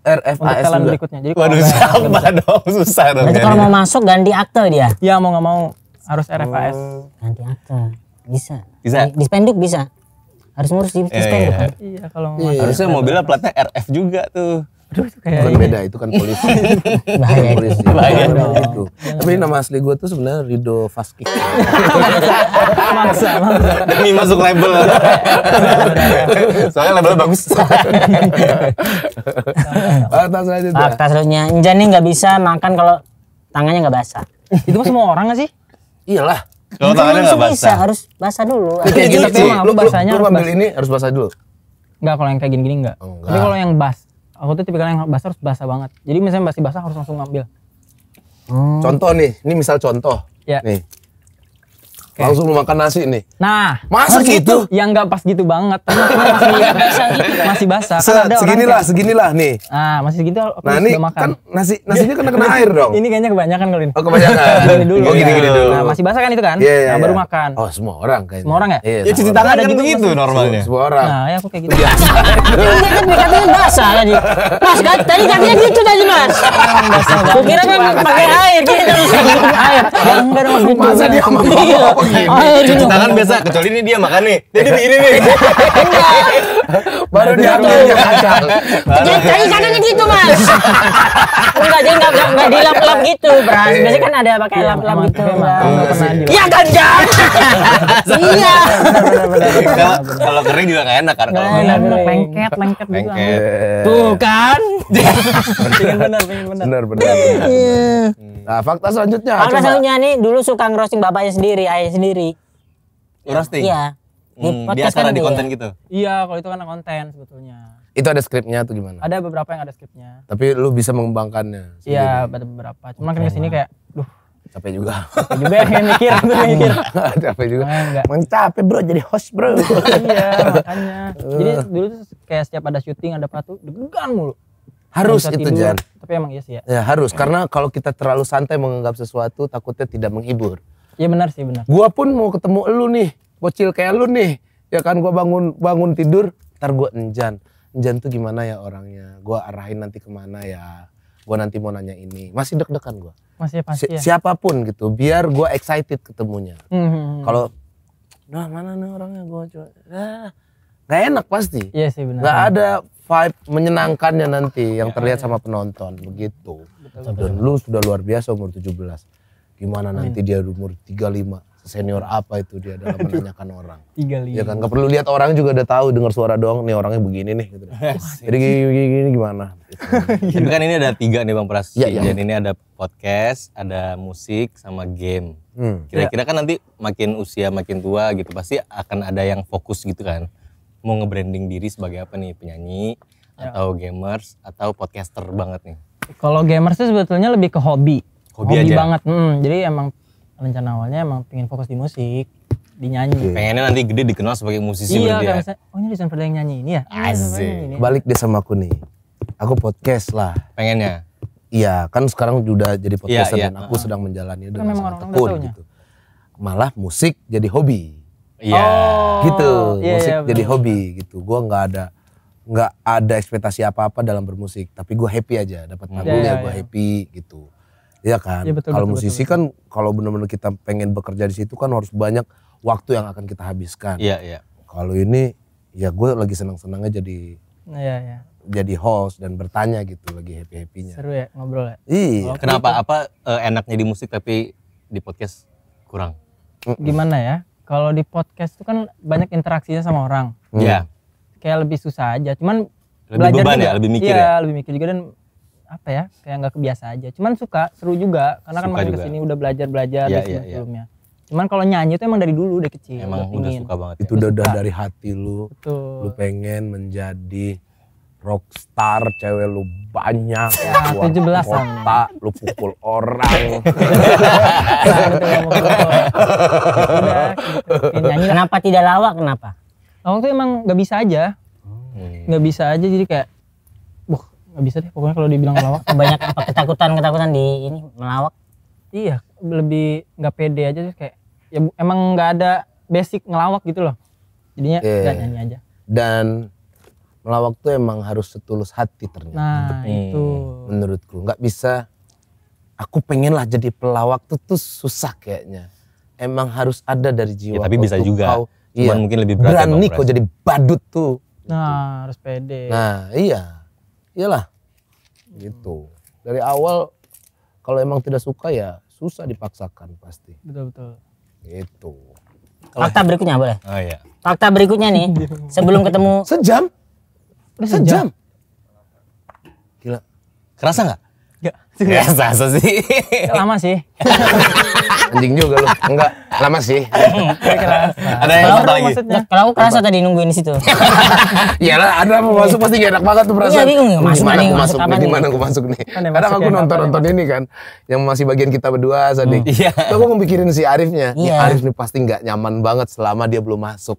S2: RFAS untuk talent juga. berikutnya. Jadi Waduh, sama dong, susah dong. jadi kalau mau
S4: masuk ganti akte dia. Iya, mau nggak mau harus RFAS. Oh, ganti akte. Bisa. Bisa. Di, di bisa harus ngurus di stnk iya, kan? iya, iya,
S1: iya. kalau iya, harusnya mobilnya platnya RF juga tuh Aduh, itu kayak bukan beda itu kan polisi bahaya polisi bahaya itu iya. tapi ini nama asli gue tuh sebenarnya Rido Faski Maksa, demi masuk label soalnya labelnya bagus
S4: fakta selanjutnya fakta selanjutnya Enjan nih nggak bisa makan kalau tangannya nggak basah itu mah semua orang nggak sih
S2: iyalah kalau tangannya enggak basah. Bisa,
S4: harus basah dulu. Kayak gini, sih. Lu, basahnya lu, lu
S2: ini harus basah dulu. Enggak, kalau yang kayak gini-gini enggak. Oh, enggak. Tapi kalau yang bas, aku tuh tipikal yang basah harus basah banget. Jadi misalnya masih basah harus langsung ngambil.
S1: Hmm. Contoh nih, ini misal contoh. Ya. Nih, Okay. Langsung lu makan nasi nih.
S2: Nah, masa gitu? Itu, yang nggak pas gitu banget. Kan masih basah gitu Masih basah. Kan Se kan seginilah,
S1: kayak, seginilah nih. Nah, masih segitu nah, ini makan. Kan nasi nasinya kena kena air dong.
S2: ini kayaknya kebanyakan kali
S1: ini. Oh, kebanyakan. gini dulu. Oh, gini ya. gini dulu. Nah, masih basah kan itu kan? Yeah, yeah, nah, baru iya. makan. Oh, semua orang kayaknya. Semua orang ya? Iya. Yeah, cuci tangan ada kan gitu gitu normalnya. Semua orang. Nah, ya aku kayak gitu. Iya. Ini kan katanya basah tadi. Mas, tadi katanya gitu tadi, Mas. kira kan pakai air, gitu. air. Enggak ada Masa gitu. dia mau Oh iya. oh, iya. cuci tangan biasa, kecuali ini dia makan nih. Jadi begini nih. Baru dia tuh Kacang. Jadi kadang
S4: gitu, Mas. Enggak, jadi enggak enggak dilap-lap gitu, Bras. Iya. Biasanya kan ada pakai lap-lap gitu, Iya kan, Jan? Iya.
S1: Kalau kering juga enggak enak kan kalau lengket, lengket juga. Tuh kan. Pengen benar, pengen benar. Benar, benar. Nah, fakta
S2: selanjutnya.
S4: Fakta selanjutnya nih dulu suka ngerosting bapaknya sendiri, ayah sendiri
S1: iya. roasting iya di hmm, di kan di konten ya? gitu
S2: iya kalau itu kan konten sebetulnya
S1: itu ada skripnya atau gimana
S2: ada beberapa yang ada skripnya
S1: tapi lu bisa mengembangkannya iya
S2: ada beberapa cuma kan sini kayak duh
S1: capek juga capek juga yang mikir tuh yang hmm, mikir capek juga nah, emang capek bro jadi host bro iya makanya jadi
S2: dulu tuh kayak setiap ada syuting ada apa degang degan mulu
S1: harus itu Jan. Tapi emang iya sih ya. Ya harus karena kalau kita terlalu santai menganggap sesuatu takutnya tidak menghibur. Iya benar sih benar. Gua pun mau ketemu lu nih, bocil kayak lu nih. Ya kan gua bangun bangun tidur, ntar gua enjan. Enjan tuh gimana ya orangnya? Gua arahin nanti kemana ya? Gua nanti mau nanya ini. Masih deg-degan gua.
S2: Masih pasti. Si ya.
S1: Siapapun gitu, biar gua excited ketemunya. Mm -hmm. Kalau
S2: Nah, mana nih orangnya gua coba. Ah,
S1: gak enak pasti. Iya sih benar. Gak ada vibe menyenangkannya nanti yang iya, terlihat iya. sama penonton begitu. Dan lu sudah luar biasa umur 17 gimana hmm. nanti dia umur 35 senior apa itu dia dalam menanyakan orang. 35. Ya kan nggak perlu lihat orang juga udah tahu dengar suara doang nih orangnya begini nih gitu. Jadi gini, gini, gimana? Gitu. Tapi kan ini ada tiga nih Bang Pras. Ya, ya. Dan ini ada podcast, ada musik sama game. kira hmm. Kira-kira kan nanti makin usia makin tua gitu pasti akan ada yang fokus gitu kan. Mau nge-branding diri sebagai apa nih? Penyanyi ya. atau gamers atau podcaster banget nih.
S2: Kalau gamers itu sebetulnya lebih ke hobi
S1: hobi, hobi aja. banget
S2: hmm, jadi emang rencana awalnya emang pengen fokus di musik di nyanyi okay. pengennya nanti
S1: gede dikenal sebagai musisi iya kan misalnya,
S2: oh ini yang nyanyi ini ya ah, asik balik
S1: deh sama aku nih aku podcast lah pengennya iya kan sekarang udah jadi iya, podcast yeah, dan aku uh sedang menjalani kan dengan sangat tekun gitu malah musik jadi hobi Iya. Yeah. Oh, gitu. Yeah, iya, musik yeah, jadi hobi gitu. Gua nggak ada nggak ada ekspektasi apa-apa dalam bermusik, tapi gue happy aja dapat hmm. lagunya yeah, yeah, gue yeah. happy gitu. Iya kan. Ya, kalau musisi betul, kan kalau benar-benar kita pengen bekerja di situ kan harus banyak waktu yang akan kita habiskan. Iya, iya. Kalau ini ya gue lagi senang-senangnya jadi Iya, iya. Jadi host dan bertanya gitu lagi happy-happynya. Seru ya ngobrol ya? Iya. Oh, Kenapa itu. apa eh, enaknya di musik tapi di podcast kurang?
S2: Gimana ya? Kalau di podcast itu kan banyak interaksinya sama orang. Iya. Hmm. Kayak lebih susah aja. Cuman
S1: lebih belajar beban juga, ya,
S2: lebih mikir iya, ya. Iya, lebih mikir juga dan apa ya kayak nggak kebiasa aja cuman suka seru juga karena kan suka kan makin juga. kesini udah belajar belajar yeah, di yeah, iya. sebelumnya yeah. Cuman kalau nyanyi tuh emang dari dulu udah kecil. Emang udah, udah suka banget. Ya. Itu udah, udah dari hati
S1: lu. Betul. Lu pengen menjadi rockstar, cewek lu banyak, ya, lu 17 kota, lu pukul orang. Nah, Kenapa tidak
S2: lawak? Kenapa? Lawak tuh emang nggak bisa aja, hmm. nggak hmm. bisa aja jadi kayak nggak bisa deh pokoknya kalau dibilang melawak banyak apa ketakutan ketakutan di ini melawak iya lebih nggak pede aja sih kayak ya emang nggak ada basic ngelawak gitu
S1: loh jadinya okay. gak nyanyi aja dan melawak tuh emang harus setulus hati ternyata nah itu menurutku nggak bisa aku pengen lah jadi pelawak tuh tuh susah kayaknya emang harus ada dari jiwa ya, tapi bisa tuh juga kau, iya, mungkin lebih berat ya, berani kok jadi badut tuh nah gitu. harus pede nah iya iyalah gitu dari awal kalau emang tidak suka ya susah dipaksakan pasti betul betul Itu
S4: fakta berikutnya boleh oh, iya. fakta berikutnya nih sebelum ketemu sejam
S1: sejam, sejam. gila kerasa nggak Ya, sasa sih. Lama sih. Anjing juga lu. Enggak, lama sih. ada yang satu lagi.
S4: Kalau aku kerasa tadi nungguin di situ.
S1: Iyalah, ada mau masuk pasti gak enak banget tuh perasaan. Iya, bingung. Ya, masuk mana aku masuk, nih, kan mana aku masuk nih. karena aku nonton-nonton gitu. ini kan yang masih bagian kita berdua tadi. Iya. Tuh aku mikirin si Arifnya. Ya, iya. Arif nih pasti gak nyaman banget selama dia belum masuk.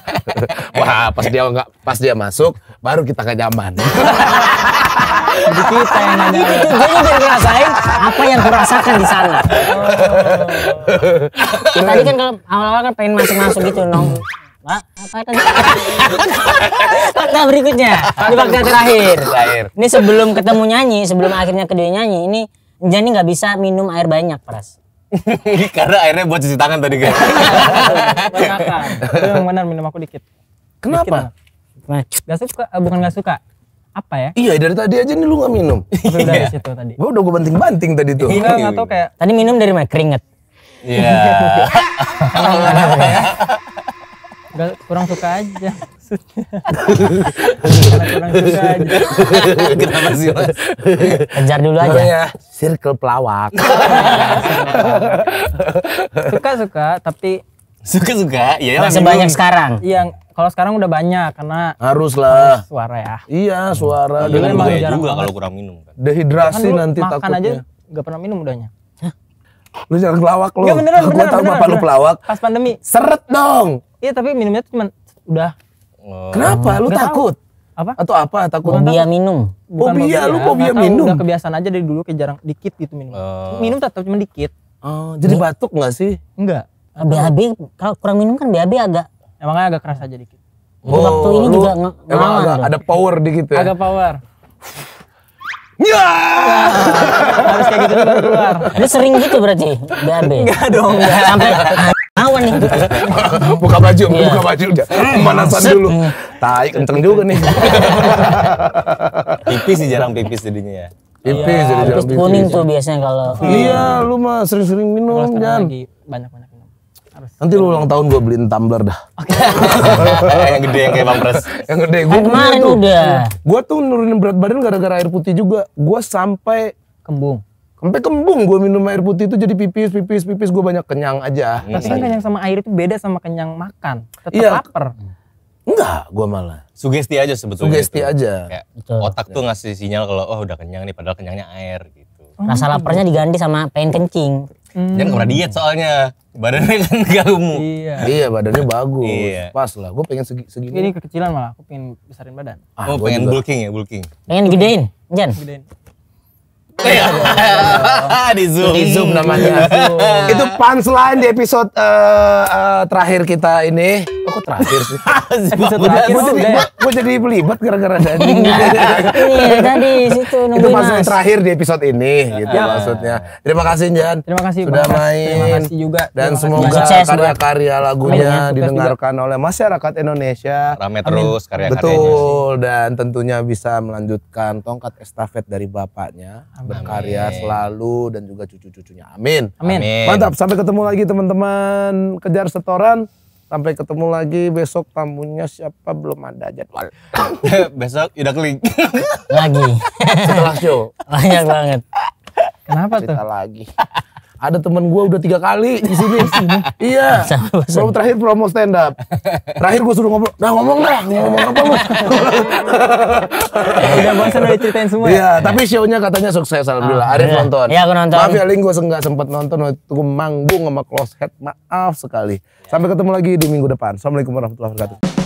S1: Wah, pas dia enggak pas dia masuk baru kita gak nyaman. Jadi kita yang nanya. Itu gue udah ngerasain apa yang gue rasakan di
S4: sana. Oh. Tadi kan kalau awal-awal kan pengen masuk-masuk gitu nong. apa tadi? Fakta berikutnya, di fakta terakhir. terakhir. Ini sebelum ketemu nyanyi, sebelum akhirnya kedua nyanyi, ini Jani nggak bisa minum air
S2: banyak, Pras.
S1: Karena airnya buat cuci tangan tadi kan. Itu yang
S2: benar minum aku dikit. Kenapa? Dikit, Nah, gak suka, bukan gak suka apa
S1: ya? Iya dari tadi aja nih lu gak minum. udah dari iya. situ tadi. Gue udah gue banting-banting tadi tuh. Iya gak tau kayak. Tadi minum dari mana? Keringet. Iya.
S2: kurang suka aja. kurang suka aja.
S1: Kenapa sih mas?
S2: Kejar dulu aja. Ya,
S1: circle pelawak.
S2: Suka-suka tapi Suka-suka, iya. iya Masih minum. sekarang. Yang kalau sekarang udah banyak karena harus lah suara ya.
S1: Iya, suara. hmm. Iya, dengan emang ya juga kalau kurang minum kan. Dehidrasi kan nanti makan takutnya. nggak
S2: aja gak pernah minum udahnya.
S1: Lu jangan pelawak lu. Gak iya, beneran, Aku beneran, tahu beneran, bapak lu pelawak.
S2: Pas pandemi. Seret dong. Iya, tapi minumnya tuh cuma
S1: udah. Oh. Kenapa? Lu takut? Tahu. Apa? Atau apa? Takut dia
S2: minum. Fobia, oh, lu fobia minum. Udah kebiasaan aja dari dulu kayak jarang dikit gitu minum. Oh. Minum tetap cuma dikit. Uh, jadi batuk gak sih? Enggak. BAB kalau kurang minum kan BAB agak emangnya agak keras aja dikit. Oh, waktu ini oh, juga ng emang agak dong. ada power dikit ya. Agak power. Ya! Nah, harus kayak gitu baru keluar. Lu sering
S4: gitu berarti BAB. Enggak dong. Enggak sampai
S1: awan nih. buka baju, yeah. buka baju aja. Pemanasan dulu. Iya. Tai kenceng juga nih. pipis sih jarang pipis jadinya ya. Pipis iya, jadi jarang pipis. Kuning tuh
S4: biasanya kalau. Iya,
S1: lu mah sering-sering minum, Jan. Banyak-banyak Nanti lu ulang tahun gue beliin tumbler dah. Oke. Okay. yang gede yang kayak Pampres. yang gede. Gue kemarin tuh, udah. Gue tuh nurunin berat badan gara-gara air putih juga. Gue sampai kembung. Sampai kembung gue minum air putih itu jadi pipis, pipis, pipis. Gue banyak kenyang aja. Hmm. Tapi kan kenyang
S2: sama air itu beda sama kenyang makan. Tetap iya. lapar.
S1: Enggak, gue malah. Sugesti aja sebetulnya. Sugesti itu. aja. Kayak otak tuh ngasih sinyal kalau oh udah kenyang nih, padahal kenyangnya air
S4: gitu. Oh, Rasa laparnya iya. diganti sama pengen
S2: kencing. Hmm. Dia pernah diet
S1: soalnya. Badannya kan gak Iya. Iya, badannya bagus. Iya. Pas lah, gue pengen segi, segini. Ini
S2: kekecilan malah, aku pengen besarin badan.
S1: Oh, ah, oh, pengen juga. bulking ya, bulking. Pengen gedein, Jan. Gedein. Iya. di zoom di zoom namanya itu lain di episode uh, uh, terakhir kita ini aku oh, terakhir sih episode terakhir gue jadi gue jadi pelibat gara-gara tadi iya tadi situ itu masuk terakhir di episode ini gitu ya. maksudnya terima kasih Jan terima kasih sudah main terima kasih juga dan semoga karya-karya lagunya didengarkan oleh masyarakat Indonesia ramai terus karya-karyanya betul dan tentunya bisa melanjutkan tongkat estafet dari bapaknya Amin berkarya Amin. selalu dan juga cucu-cucunya. Amin. Amin. Mantap, sampai ketemu lagi teman-teman kejar setoran. Sampai ketemu lagi besok tamunya siapa belum ada jadwal. besok udah klik. lagi. Setelah show. Banyak banget. Kenapa Cerita tuh? lagi. Ada temen gue udah tiga kali di sini. iya. Belum terakhir promo stand up. Terakhir gue suruh ngomong, Nah ngomong dah. Ngomong apa lu? udah bosan udah ceritain semua. Iya. Ya? Tapi shownya katanya sukses. Alhamdulillah. Oh, ah, Arif iya. nonton. Iya aku nonton. Maaf ya Ling gue nggak sempat nonton. Gue manggung sama close head. Maaf sekali. Sampai ketemu lagi di minggu depan. Assalamualaikum warahmatullahi wabarakatuh.